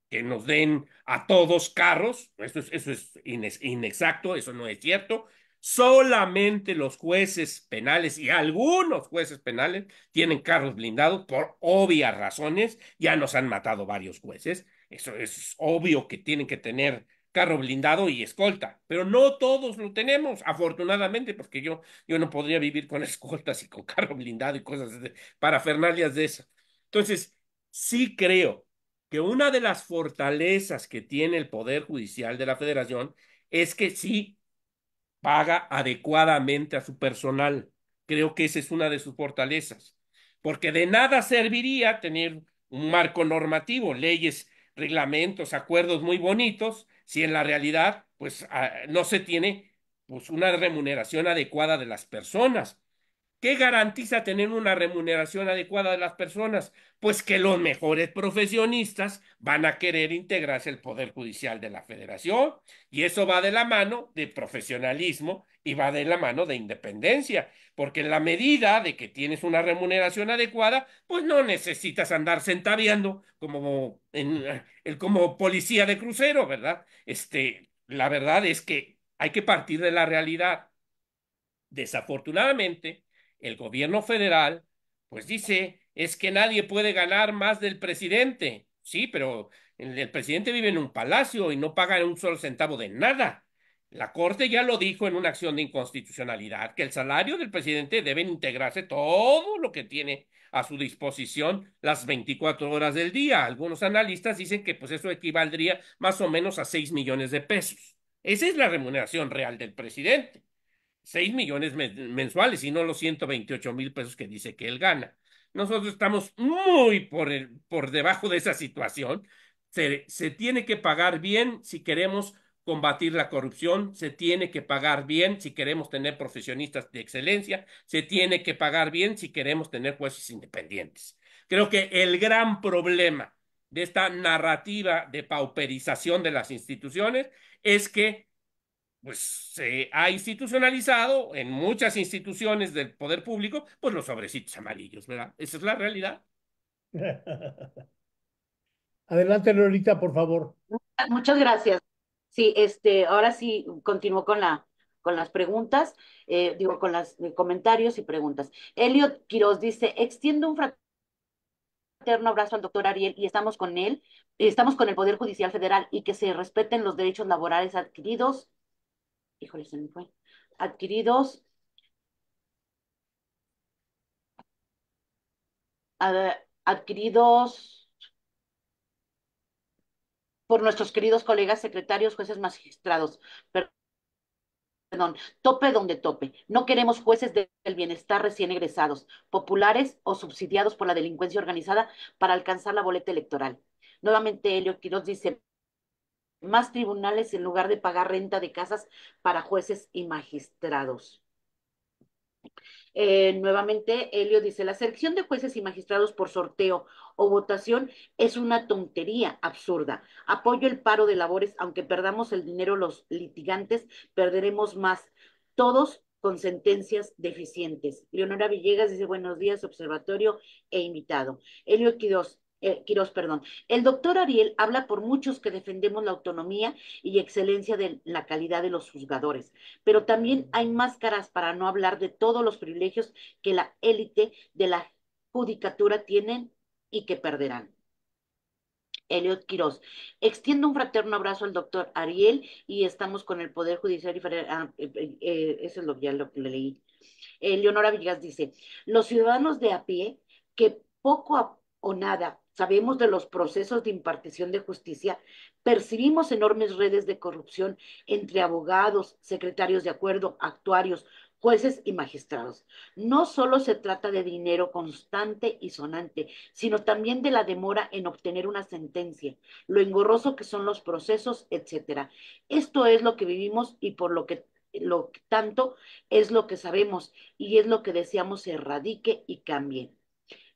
que nos den a todos carros, eso es, eso es inexacto, eso no es cierto. Solamente los jueces penales y algunos jueces penales tienen carros blindados por obvias razones. Ya nos han matado varios jueces. Eso es obvio que tienen que tener carro blindado y escolta, pero no todos lo tenemos, afortunadamente, porque yo, yo no podría vivir con escoltas y con carro blindado y cosas de, para de esa entonces, sí creo que una de las fortalezas que tiene el Poder Judicial de la Federación es que sí paga adecuadamente a su personal. Creo que esa es una de sus fortalezas, porque de nada serviría tener un marco normativo, leyes, reglamentos, acuerdos muy bonitos, si en la realidad pues ah, no se tiene pues una remuneración adecuada de las personas. ¿Qué garantiza tener una remuneración adecuada de las personas? Pues que los mejores profesionistas van a querer integrarse al Poder Judicial de la Federación y eso va de la mano de profesionalismo y va de la mano de independencia, porque en la medida de que tienes una remuneración adecuada, pues no necesitas andar sentaviando como, como policía de crucero, ¿verdad? Este, la verdad es que hay que partir de la realidad. Desafortunadamente, el gobierno federal, pues dice, es que nadie puede ganar más del presidente. Sí, pero el, presidente vive en un palacio y no paga un solo centavo de nada. La Corte ya lo dijo en una acción de inconstitucionalidad, que el salario del presidente debe integrarse todo lo que tiene a su disposición las 24 horas del día. Algunos analistas dicen que pues eso equivaldría más o menos a 6 millones de pesos. Esa es la remuneración real del presidente. 6 millones mensuales y no los 128 mil pesos que dice que él gana. Nosotros estamos muy por, por debajo de esa situación. Se, se tiene que pagar bien si queremos combatir la corrupción, se tiene que pagar bien si queremos tener profesionistas de excelencia, se tiene que pagar bien si queremos tener jueces independientes. Creo que el gran problema de esta narrativa de pauperización de las instituciones es que pues se eh, ha institucionalizado en muchas instituciones del poder público, pues los sobrecitos amarillos, ¿verdad? Esa es la realidad. Adelante, Lolita, por favor. Muchas gracias. Sí, este, ahora sí continúo con la con las preguntas, eh, digo, con los eh, comentarios y preguntas. Elliot Quiroz dice, extiendo un fraterno abrazo al doctor Ariel y estamos con él, estamos con el Poder Judicial Federal y que se respeten los derechos laborales adquiridos híjole, se me fue, adquiridos adquiridos por nuestros queridos colegas secretarios, jueces, magistrados. Perdón, tope donde tope. No queremos jueces del bienestar recién egresados, populares o subsidiados por la delincuencia organizada para alcanzar la boleta electoral. Nuevamente, Elio Quiroz dice, más tribunales en lugar de pagar renta de casas para jueces y magistrados. Eh, nuevamente, Helio dice, la selección de jueces y magistrados por sorteo o votación es una tontería absurda. Apoyo el paro de labores, aunque perdamos el dinero los litigantes, perderemos más. Todos con sentencias deficientes. Leonora Villegas dice, buenos días, observatorio e invitado. Helio dos eh, perdón. El doctor Ariel habla por muchos que defendemos la autonomía y excelencia de la calidad de los juzgadores, pero también hay máscaras para no hablar de todos los privilegios que la élite de la judicatura tienen y que perderán. Eliot Quirós. Extiendo un fraterno abrazo al doctor Ariel y estamos con el Poder Judicial y ah, eh, eh, eh, eso es lo, que ya lo leí. Leonora Villas dice, los ciudadanos de a pie que poco o nada sabemos de los procesos de impartición de justicia, percibimos enormes redes de corrupción entre abogados, secretarios de acuerdo, actuarios, jueces y magistrados. No solo se trata de dinero constante y sonante, sino también de la demora en obtener una sentencia, lo engorroso que son los procesos, etcétera. Esto es lo que vivimos y por lo que lo tanto es lo que sabemos y es lo que deseamos se erradique y cambie.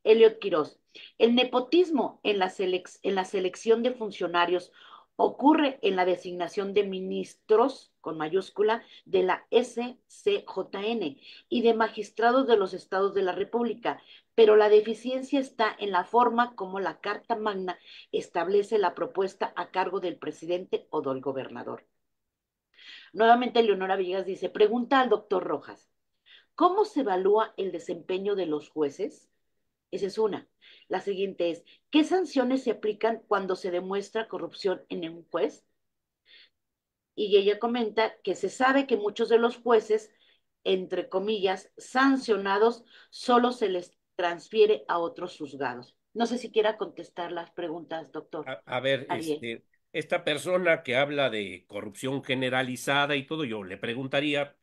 Elliot Quiroz, El nepotismo en la, en la selección de funcionarios ocurre en la designación de ministros, con mayúscula, de la SCJN y de magistrados de los estados de la República, pero la deficiencia está en la forma como la Carta Magna establece la propuesta a cargo del presidente o del gobernador. Nuevamente, Leonora Villegas dice, pregunta al doctor Rojas, ¿cómo se evalúa el desempeño de los jueces? Esa es una. La siguiente es, ¿qué sanciones se aplican cuando se demuestra corrupción en un juez? Y ella comenta que se sabe que muchos de los jueces, entre comillas, sancionados, solo se les transfiere a otros juzgados. No sé si quiera contestar las preguntas, doctor. A, ver, este, esta persona que habla de corrupción generalizada y todo, yo le preguntaría,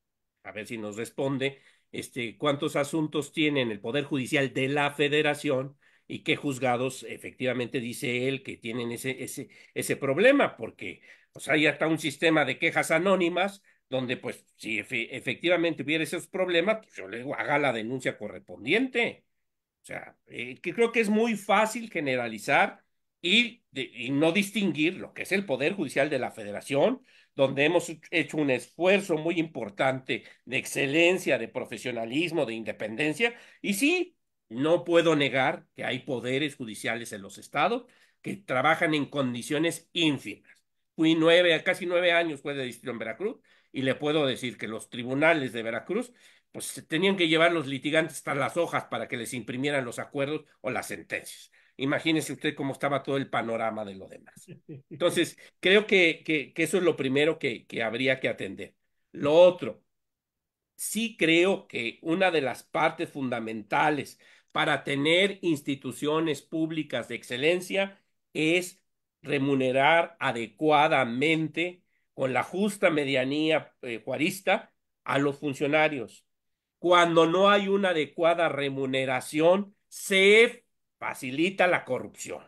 a ver si nos responde, este, cuántos asuntos tiene el Poder Judicial de la Federación y qué juzgados efectivamente dice él que tienen ese, ese, ese problema, porque pues, hay hasta un sistema de quejas anónimas donde pues si efectivamente hubiera esos problemas, pues, yo le haga la denuncia correspondiente. O sea, eh, que creo que es muy fácil generalizar y no distinguir lo que es el Poder Judicial de la Federación donde hemos hecho un esfuerzo muy importante de excelencia, de profesionalismo, de independencia. Y sí, no puedo negar que hay poderes judiciales en los estados que trabajan en condiciones ínfimas. Fui nueve, casi nueve años juez de distrito en Veracruz y le puedo decir que los tribunales de Veracruz pues tenían que llevar los litigantes hasta las hojas para que les imprimieran los acuerdos o las sentencias imagínese usted cómo estaba todo el panorama de lo demás. Entonces, creo que, eso es lo primero que, habría que atender. Lo otro, sí creo que una de las partes fundamentales para tener instituciones públicas de excelencia es remunerar adecuadamente con la justa medianía eh, juarista a los funcionarios. Cuando no hay una adecuada remuneración, se facilita la corrupción.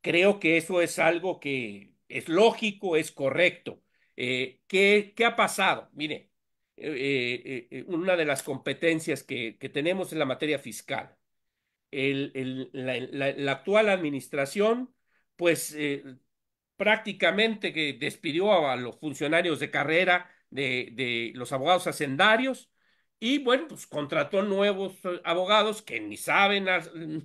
Creo que eso es algo que es lógico, es correcto. Eh, ¿qué, ha pasado? Mire, eh, eh, una de las competencias que, tenemos en la materia fiscal. la, actual administración, pues prácticamente que despidió a, los funcionarios de carrera, de, de los abogados hacendarios, y bueno, pues contrató nuevos eh, abogados que ni saben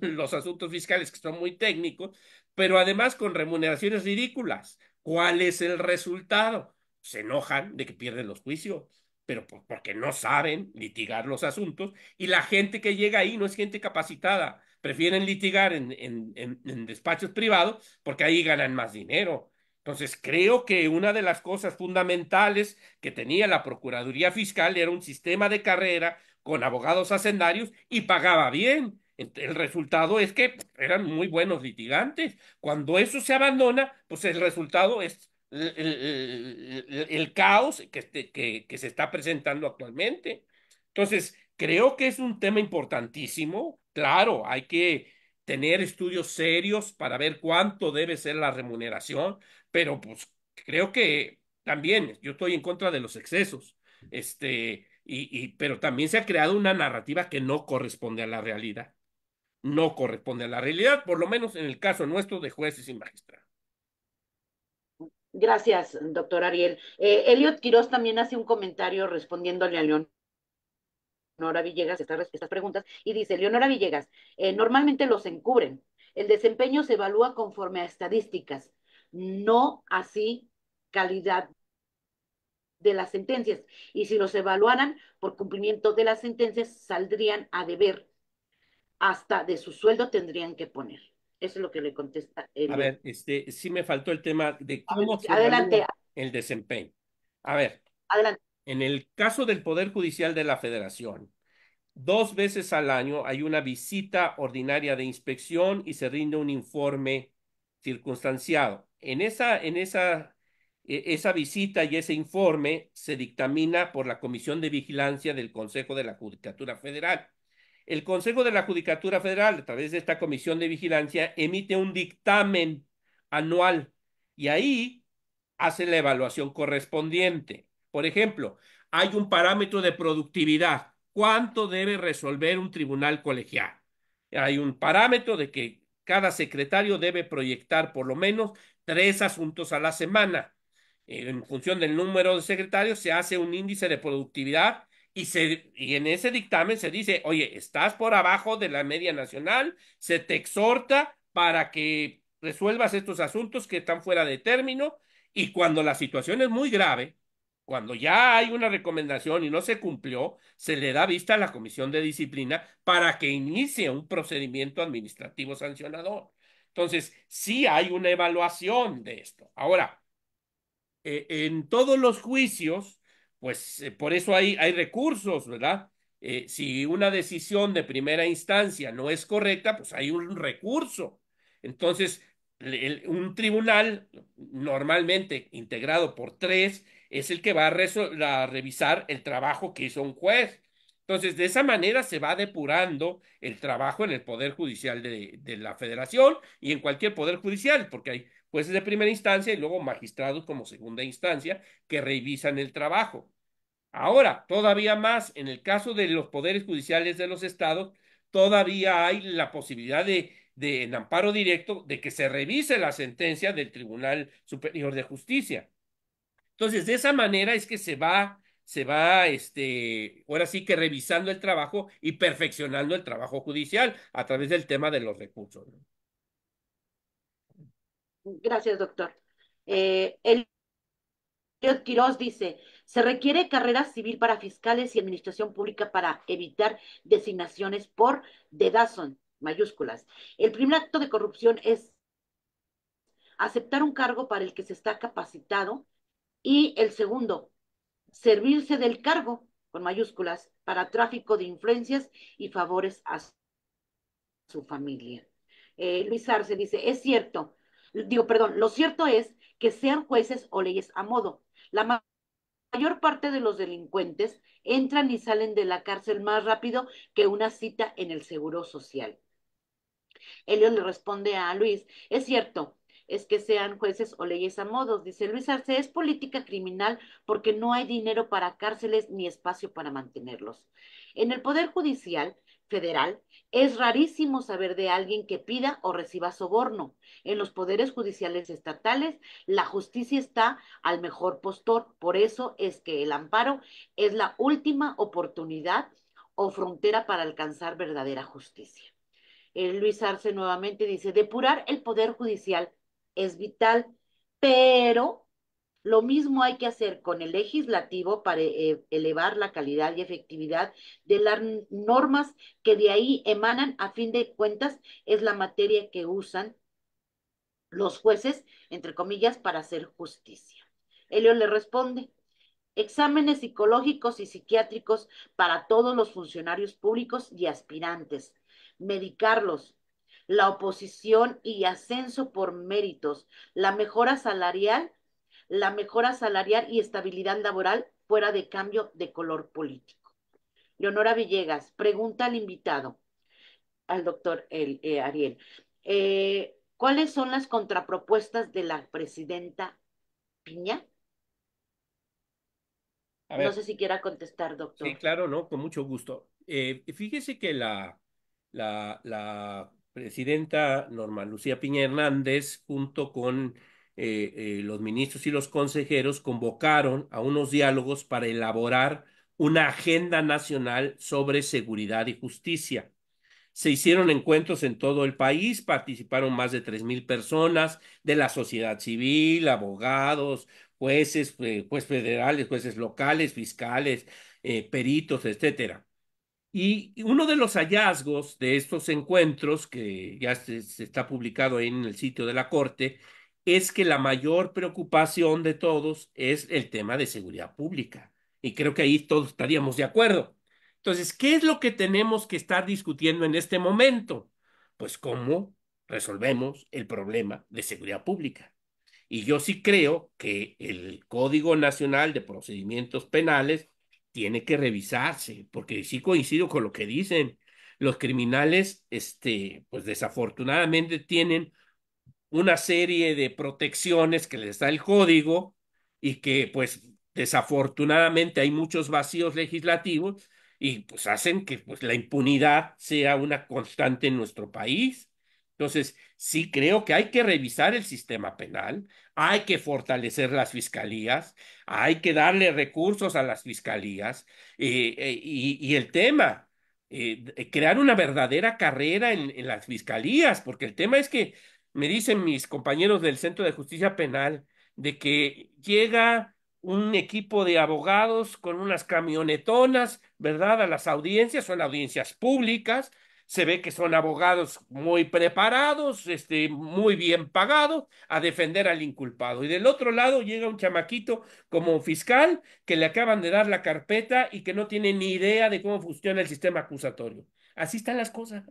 los asuntos fiscales, que son muy técnicos, pero además con remuneraciones ridículas. ¿Cuál es el resultado? Se enojan de que pierden los juicios, pero porque no saben litigar los asuntos y la gente que llega ahí no es gente capacitada. Prefieren litigar en, en, en, en despachos privados porque ahí ganan más dinero entonces, creo que una de las cosas fundamentales que tenía la Procuraduría Fiscal era un sistema de carrera con abogados hacendarios y pagaba bien. El resultado es que eran muy buenos litigantes. Cuando eso se abandona, pues el resultado es el, caos este, que, que se está presentando actualmente. Entonces, creo que es un tema importantísimo. Claro, hay que tener estudios serios para ver cuánto debe ser la remuneración, pero pues creo que también yo estoy en contra de los excesos, este, y, pero también se ha creado una narrativa que no corresponde a la realidad, no corresponde a la realidad, por lo menos en el caso nuestro de jueces y magistrados. Gracias, doctor Ariel. Eh, Elliot Quiroz también hace un comentario respondiéndole a León Leonora Villegas estas, preguntas y dice, Leonora Villegas, eh, normalmente los encubren. El desempeño se evalúa conforme a estadísticas, no así calidad de las sentencias. Y si los evaluaran por cumplimiento de las sentencias, saldrían a deber. Hasta de su sueldo tendrían que poner. Eso es lo que le contesta. A ver, este, sí me faltó el tema de cómo se adelante. el desempeño. A ver. Adelante. En el caso del Poder Judicial de la Federación, dos veces al año hay una visita ordinaria de inspección y se rinde un informe circunstanciado. En esa, en e, esa, visita y ese informe se dictamina por la Comisión de Vigilancia del Consejo de la Judicatura Federal. El Consejo de la Judicatura Federal, a través de esta Comisión de Vigilancia, emite un dictamen anual y ahí hace la evaluación correspondiente. Por ejemplo, hay un parámetro de productividad. ¿Cuánto debe resolver un tribunal colegial? Hay un parámetro de que cada secretario debe proyectar por lo menos tres asuntos a la semana. En función del número de secretarios se hace un índice de productividad y, se, y en ese dictamen se dice, oye, estás por abajo de la media nacional, se te exhorta para que resuelvas estos asuntos que están fuera de término y cuando la situación es muy grave, cuando ya hay una recomendación y no se cumplió, se le da vista a la Comisión de Disciplina para que inicie un procedimiento administrativo sancionador. Entonces, sí hay una evaluación de esto. Ahora, eh, en todos los juicios, pues eh, por eso hay, hay recursos, ¿verdad? Eh, si una decisión de primera instancia no es correcta, pues hay un recurso. Entonces, un tribunal normalmente integrado por tres es el que va a, revisar el trabajo que hizo un juez. Entonces, de esa manera se va depurando el trabajo en el Poder Judicial de, de la Federación y en cualquier Poder Judicial, porque hay jueces de primera instancia y luego magistrados como segunda instancia que revisan el trabajo. Ahora, todavía más, en el caso de los poderes judiciales de los estados, todavía hay la posibilidad de, de en amparo directo, de que se revise la sentencia del Tribunal Superior de Justicia. Entonces, de esa manera es que se va, se va, este, ahora sí que revisando el trabajo y perfeccionando el trabajo judicial a través del tema de los recursos. Gracias, doctor. Eh, el Quiroz dice, se requiere carrera civil para fiscales y administración pública para evitar designaciones por dedazón, mayúsculas. El primer acto de corrupción es aceptar un cargo para el que se está capacitado y el segundo, servirse del cargo, con mayúsculas, para tráfico de influencias y favores a su familia. Eh, Luis Arce dice, es cierto, digo, perdón, lo cierto es que sean jueces o leyes a modo. La mayor parte de los delincuentes entran y salen de la cárcel más rápido que una cita en el Seguro Social. Elio le responde a Luis, es cierto, es que sean jueces o leyes a modos. Dice Luis Arce, es política criminal porque no hay dinero para cárceles ni espacio para mantenerlos. En el Poder Judicial Federal es rarísimo saber de alguien que pida o reciba soborno. En los poderes judiciales estatales, la justicia está al mejor postor. Por eso es que el amparo es la última oportunidad o frontera para alcanzar verdadera justicia. Eh, Luis Arce nuevamente dice, depurar el poder judicial es vital, pero lo mismo hay que hacer con el legislativo para eh, elevar la calidad y efectividad de las normas que de ahí emanan, a fin de cuentas, es la materia que usan los jueces, entre comillas, para hacer justicia. Elio le responde, exámenes psicológicos y psiquiátricos para todos los funcionarios públicos y aspirantes, medicarlos, la oposición y ascenso por méritos, la mejora salarial, la mejora salarial y estabilidad laboral fuera de cambio de color político. Leonora Villegas, pregunta al invitado, al doctor eh, Ariel, eh, ¿cuáles son las contrapropuestas de la presidenta Piña? no sé si quiera contestar, doctor. Sí, claro, no, con mucho gusto. Eh, fíjese que la, la, la presidenta Norma Lucía Piña Hernández, junto con eh, eh, los ministros y los consejeros, convocaron a unos diálogos para elaborar una agenda nacional sobre seguridad y justicia. Se hicieron encuentros en todo el país, participaron más de tres mil personas de la sociedad civil, abogados, jueces, eh, jueces federales, jueces locales, fiscales, peritos, etcétera. Y uno de los hallazgos de estos encuentros, que ya se, está publicado en el sitio de la Corte, es que la mayor preocupación de todos es el tema de seguridad pública. Y creo que ahí todos estaríamos de acuerdo. Entonces, ¿qué es lo que tenemos que estar discutiendo en este momento? Pues cómo resolvemos el problema de seguridad pública. Y yo sí creo que el Código Nacional de Procedimientos Penales tiene que revisarse, porque sí coincido con lo que dicen. Los criminales, este, pues desafortunadamente tienen una serie de protecciones que les da el código y que pues desafortunadamente hay muchos vacíos legislativos y pues hacen que pues la impunidad sea una constante en nuestro país. Entonces, sí creo que hay que revisar el sistema penal, hay que fortalecer las fiscalías, hay que darle recursos a las fiscalías eh, eh, y, el tema, eh, crear una verdadera carrera en, en las fiscalías, porque el tema es que me dicen mis compañeros del Centro de Justicia Penal de que llega un equipo de abogados con unas camionetonas, ¿verdad? A las audiencias, son audiencias públicas, se ve que son abogados muy preparados, este, muy bien pagados, a defender al inculpado. Y del otro lado llega un chamaquito como fiscal que le acaban de dar la carpeta y que no tiene ni idea de cómo funciona el sistema acusatorio. Así están las cosas.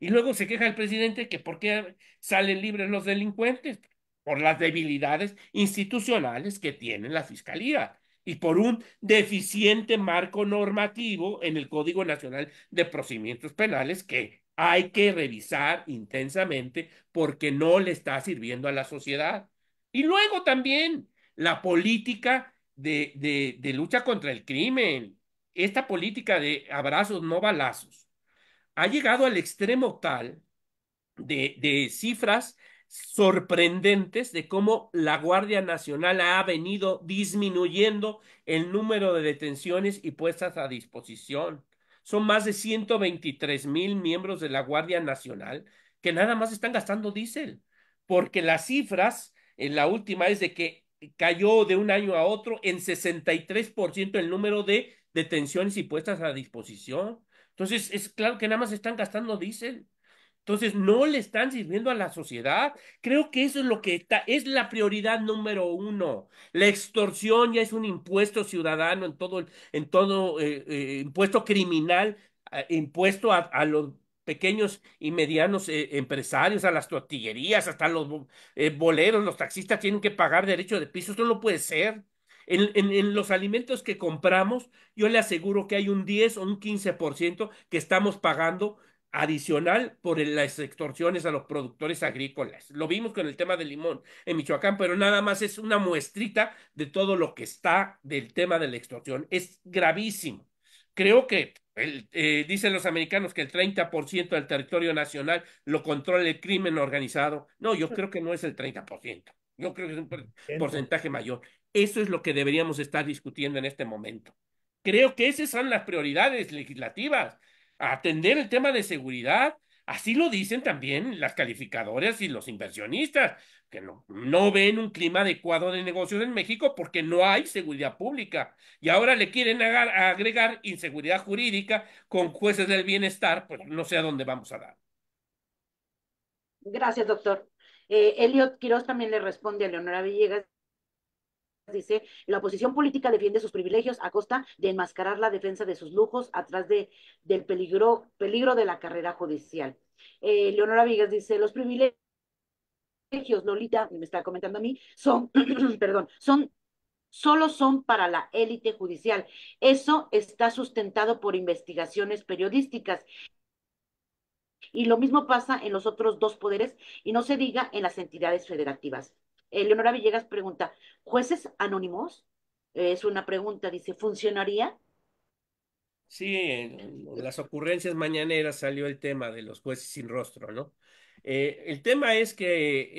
Y luego se queja el presidente que por qué salen libres los delincuentes, por las debilidades institucionales que tiene la fiscalía y por un deficiente marco normativo en el Código Nacional de Procedimientos Penales que hay que revisar intensamente porque no le está sirviendo a la sociedad. Y luego también la política de, lucha contra el crimen, esta política de abrazos no balazos, ha llegado al extremo tal de cifras sorprendentes de cómo la Guardia Nacional ha venido disminuyendo el número de detenciones y puestas a disposición. Son más de 123 mil miembros de la Guardia Nacional que nada más están gastando diésel, porque las cifras en eh, la última es de que cayó de un año a otro en 63% el número de detenciones y puestas a disposición. Entonces, es claro que nada más están gastando diésel. Entonces, no le están sirviendo a la sociedad. Creo que eso es lo que está, es la prioridad número uno. La extorsión ya es un impuesto ciudadano en todo, en todo eh, eh, impuesto criminal, impuesto a, los pequeños y medianos eh, empresarios, a las tortillerías, hasta los boleros, los taxistas tienen que pagar derecho de piso. Esto no puede ser. En, en, los alimentos que compramos, yo le aseguro que hay un 10 o un 15% que estamos pagando adicional por las extorsiones a los productores agrícolas. Lo vimos con el tema del limón en Michoacán, pero nada más es una muestrita de todo lo que está del tema de la extorsión. Es gravísimo. Creo que eh, dicen los americanos que el 30% del territorio nacional lo controla el crimen organizado. No, yo creo que no es el 30%. Yo creo que es un porcentaje mayor. Eso es lo que deberíamos estar discutiendo en este momento. Creo que esas son las prioridades legislativas atender el tema de seguridad. Así lo dicen también las calificadoras y los inversionistas, que no, ven un clima adecuado de negocios en México porque no hay seguridad pública. Y ahora le quieren agregar inseguridad jurídica con jueces del bienestar, pues no sé a dónde vamos a dar. Gracias, doctor. Eh, Elliot Quiroz también le responde a Leonora Villegas dice, la oposición política defiende sus privilegios a costa de enmascarar la defensa de sus lujos atrás de, del peligro, peligro de la carrera judicial. Eh, Leonora Vigas dice, los privilegios, Lolita me está comentando a mí, son, perdón, son solo son para la élite judicial. Eso está sustentado por investigaciones periodísticas. Y lo mismo pasa en los otros dos poderes y no se diga en las entidades federativas. Eleonora Villegas pregunta, ¿jueces anónimos? Es una pregunta, dice, ¿funcionaría? Sí, en las ocurrencias mañaneras salió el tema de los jueces sin rostro, ¿no? Eh, el tema es que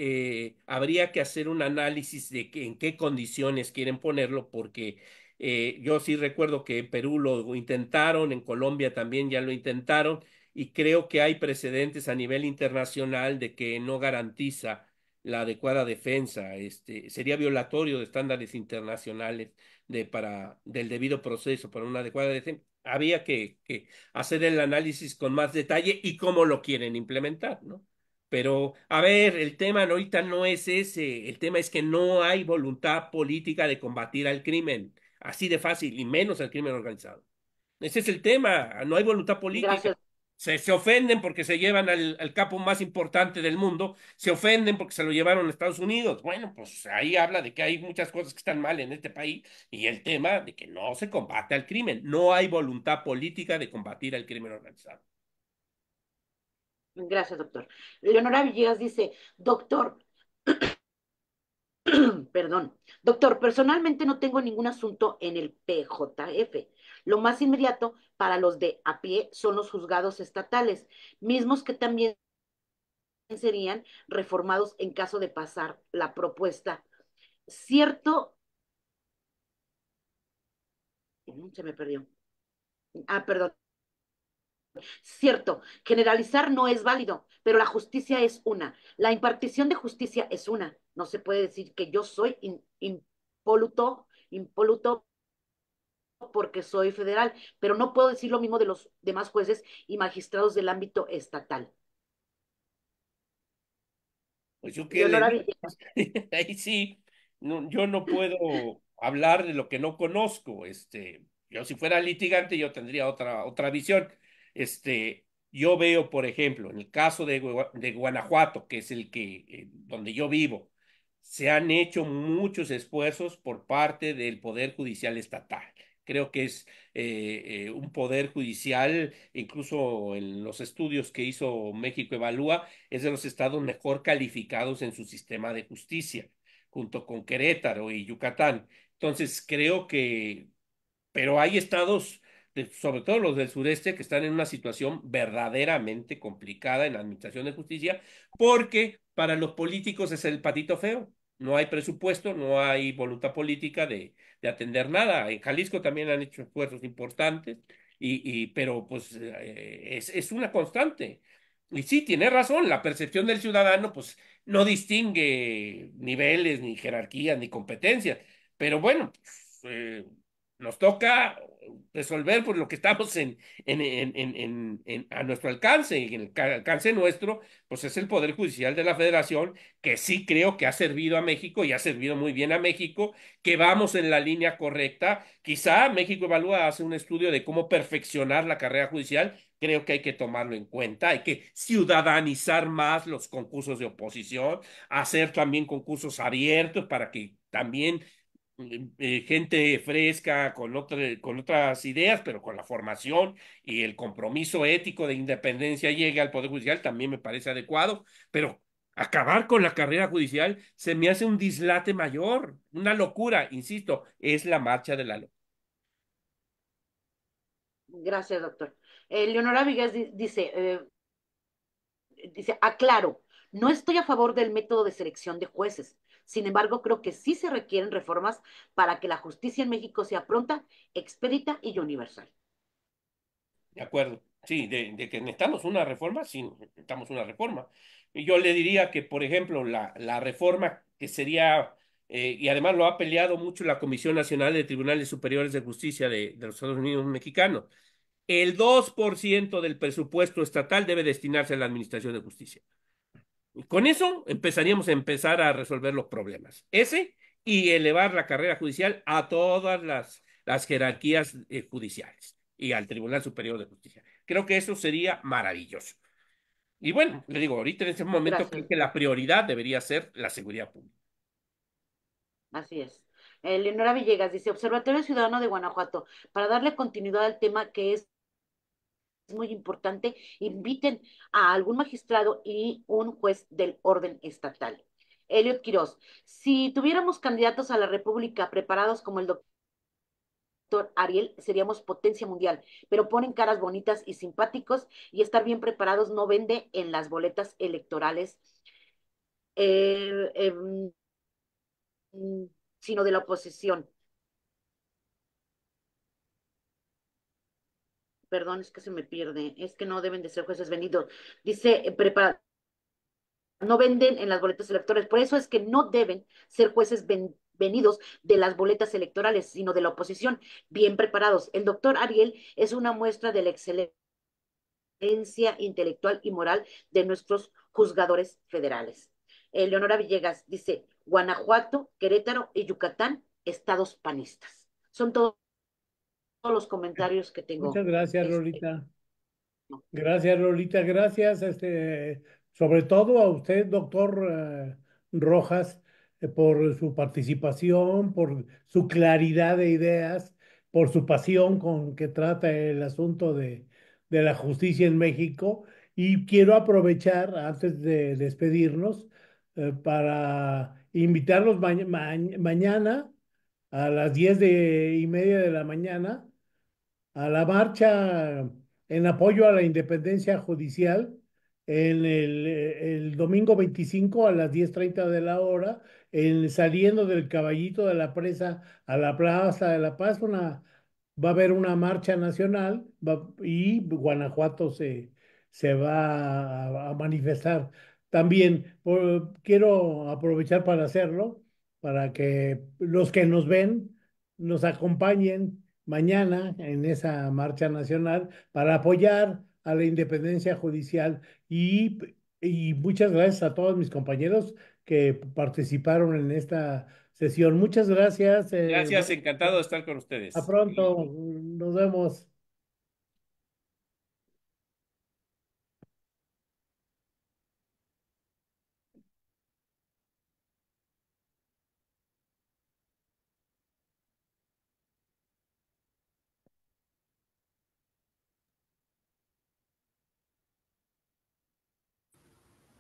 eh, habría que hacer un análisis de en qué condiciones quieren ponerlo, porque eh, yo sí recuerdo que en Perú lo intentaron, en Colombia también ya lo intentaron, y creo que hay precedentes a nivel internacional de que no garantiza la adecuada defensa, este, sería violatorio de estándares internacionales de, para, del debido proceso para una adecuada defensa. Había que, que, hacer el análisis con más detalle y cómo lo quieren implementar, ¿no? Pero, a ver, el tema ahorita no es ese, el tema es que no hay voluntad política de combatir al crimen, así de fácil, y menos al crimen organizado. Ese es el tema, no hay voluntad política. Se, ofenden porque se llevan al, capo más importante del mundo, se ofenden porque se lo llevaron a Estados Unidos. Bueno, pues ahí habla de que hay muchas cosas que están mal en este país y el tema de que no se combate al crimen, no hay voluntad política de combatir al crimen organizado. Gracias, doctor. Leonora Villegas dice, doctor, perdón, doctor, personalmente no tengo ningún asunto en el PJF lo más inmediato para los de a pie son los juzgados estatales, mismos que también serían reformados en caso de pasar la propuesta. Cierto. Mm, se me perdió. Ah, perdón. Cierto, generalizar no es válido, pero la justicia es una. La impartición de justicia es una. No se puede decir que yo soy impoluto porque soy federal, pero no puedo decir lo mismo de los demás jueces y magistrados del ámbito estatal. Pues yo ahí sí, yo no puedo hablar de lo que no conozco. Este, yo si fuera litigante yo tendría otra otra visión. Este, yo veo, por ejemplo, en el caso de, de Guanajuato, que es el que eh, donde yo vivo, se han hecho muchos esfuerzos por parte del Poder Judicial Estatal. Creo que es eh, eh, un poder judicial, incluso en los estudios que hizo México Evalúa, es de los estados mejor calificados en su sistema de justicia, junto con Querétaro y Yucatán. Entonces, creo que, pero hay estados, sobre todo los del sureste, que están en una situación verdaderamente complicada en la administración de justicia, porque para los políticos es el patito feo no hay presupuesto, no hay voluntad política de, atender nada. En Jalisco también han hecho esfuerzos importantes, y, y pero pues eh, es, es, una constante. Y sí, tiene razón, la percepción del ciudadano pues no distingue niveles, ni jerarquías, ni competencias. Pero bueno, pues, eh, nos toca resolver por pues, lo que estamos en, en, en, en, a nuestro alcance. Y el alcance nuestro, pues es el Poder Judicial de la Federación, que sí creo que ha servido a México y ha servido muy bien a México, que vamos en la línea correcta. Quizá México Evalúa hace un estudio de cómo perfeccionar la carrera judicial. Creo que hay que tomarlo en cuenta, hay que ciudadanizar más los concursos de oposición, hacer también concursos abiertos para que también eh, eh, gente fresca, con, otras ideas, pero con la formación y el compromiso ético de independencia llegue al Poder Judicial, también me parece adecuado, pero acabar con la carrera judicial se me hace un dislate mayor, una locura, insisto, es la marcha de la locura. Gracias, doctor. Eh, Leonora Vigas dice, dice, aclaro, no estoy a favor del método de selección de jueces, sin embargo, creo que sí se requieren reformas para que la justicia en México sea pronta, expedita y universal. De acuerdo. Sí, de, que necesitamos una reforma, sí, necesitamos una reforma. Yo le diría que, por ejemplo, la, reforma que sería, eh, y además lo ha peleado mucho la Comisión Nacional de Tribunales Superiores de Justicia de, de los Estados Unidos Mexicanos, el 2% del presupuesto estatal debe destinarse a la Administración de Justicia. Con eso empezaríamos a empezar a resolver los problemas. Ese y elevar la carrera judicial a todas las, las jerarquías eh, judiciales y al Tribunal Superior de Justicia. Creo que eso sería maravilloso. Y bueno, le digo, ahorita en ese momento creo que la prioridad debería ser la seguridad pública. Así es. Eleonora eh, Leonora Villegas dice, Observatorio Ciudadano de Guanajuato, para darle continuidad al tema que es es muy importante, inviten a algún magistrado y un juez del orden estatal. Eliot Quiroz, si tuviéramos candidatos a la República preparados como el doctor Ariel, seríamos potencia mundial, pero ponen caras bonitas y simpáticos y estar bien preparados no vende en las boletas electorales, eh, em, sino de la oposición. perdón, es que se me pierde, es que no deben de ser jueces venidos. Dice, eh, no venden en las boletas electorales, por eso es que no deben ser jueces venidos de las boletas electorales, sino de la oposición, bien preparados. El doctor Ariel es una muestra de la excelencia intelectual y moral de nuestros juzgadores federales. Leonora Villegas dice, Guanajuato, Querétaro y Yucatán, estados panistas. Son todos los comentarios que tengo. Muchas gracias, este, Lolita. Gracias, Lolita. Gracias, este, sobre todo a usted, doctor eh, Rojas, eh, por su participación, por su claridad de ideas, por su pasión con que trata el asunto de, la justicia en México. Y quiero aprovechar, antes de despedirnos, eh, para invitarlos mañana a las diez de, y media de la mañana a la marcha en apoyo a la independencia judicial en el, el domingo 25 a las 10.30 de la hora, en, saliendo del caballito de la presa a la Plaza de la Paz, va a haber una marcha nacional y Guanajuato se, se va a, manifestar. También quiero aprovechar para hacerlo, para que los que nos ven nos acompañen mañana en esa marcha nacional para apoyar a la independencia judicial y, y muchas gracias a todos mis compañeros que participaron en esta sesión. Muchas gracias. Eh, gracias, encantado de estar con ustedes. A pronto, nos vemos.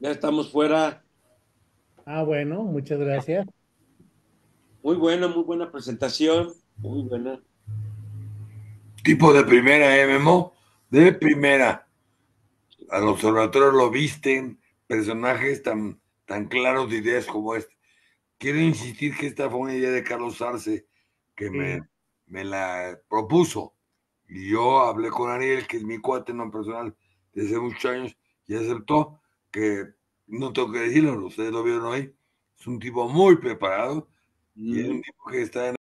Ya estamos fuera. Ah, bueno, muchas gracias. Muy buena, muy buena presentación. Muy buena. Tipo de primera, ¿eh, De primera. Al los lo visten personajes tan, tan claros de ideas como este. Quiero insistir que esta fue una idea de Carlos Arce que me, me la propuso. Y yo hablé con Ariel, que es mi cuate no personal desde hace muchos años, y aceptó que no tengo que decirlo, ustedes lo vieron hoy, es un tipo muy preparado y es un mm. tipo que está en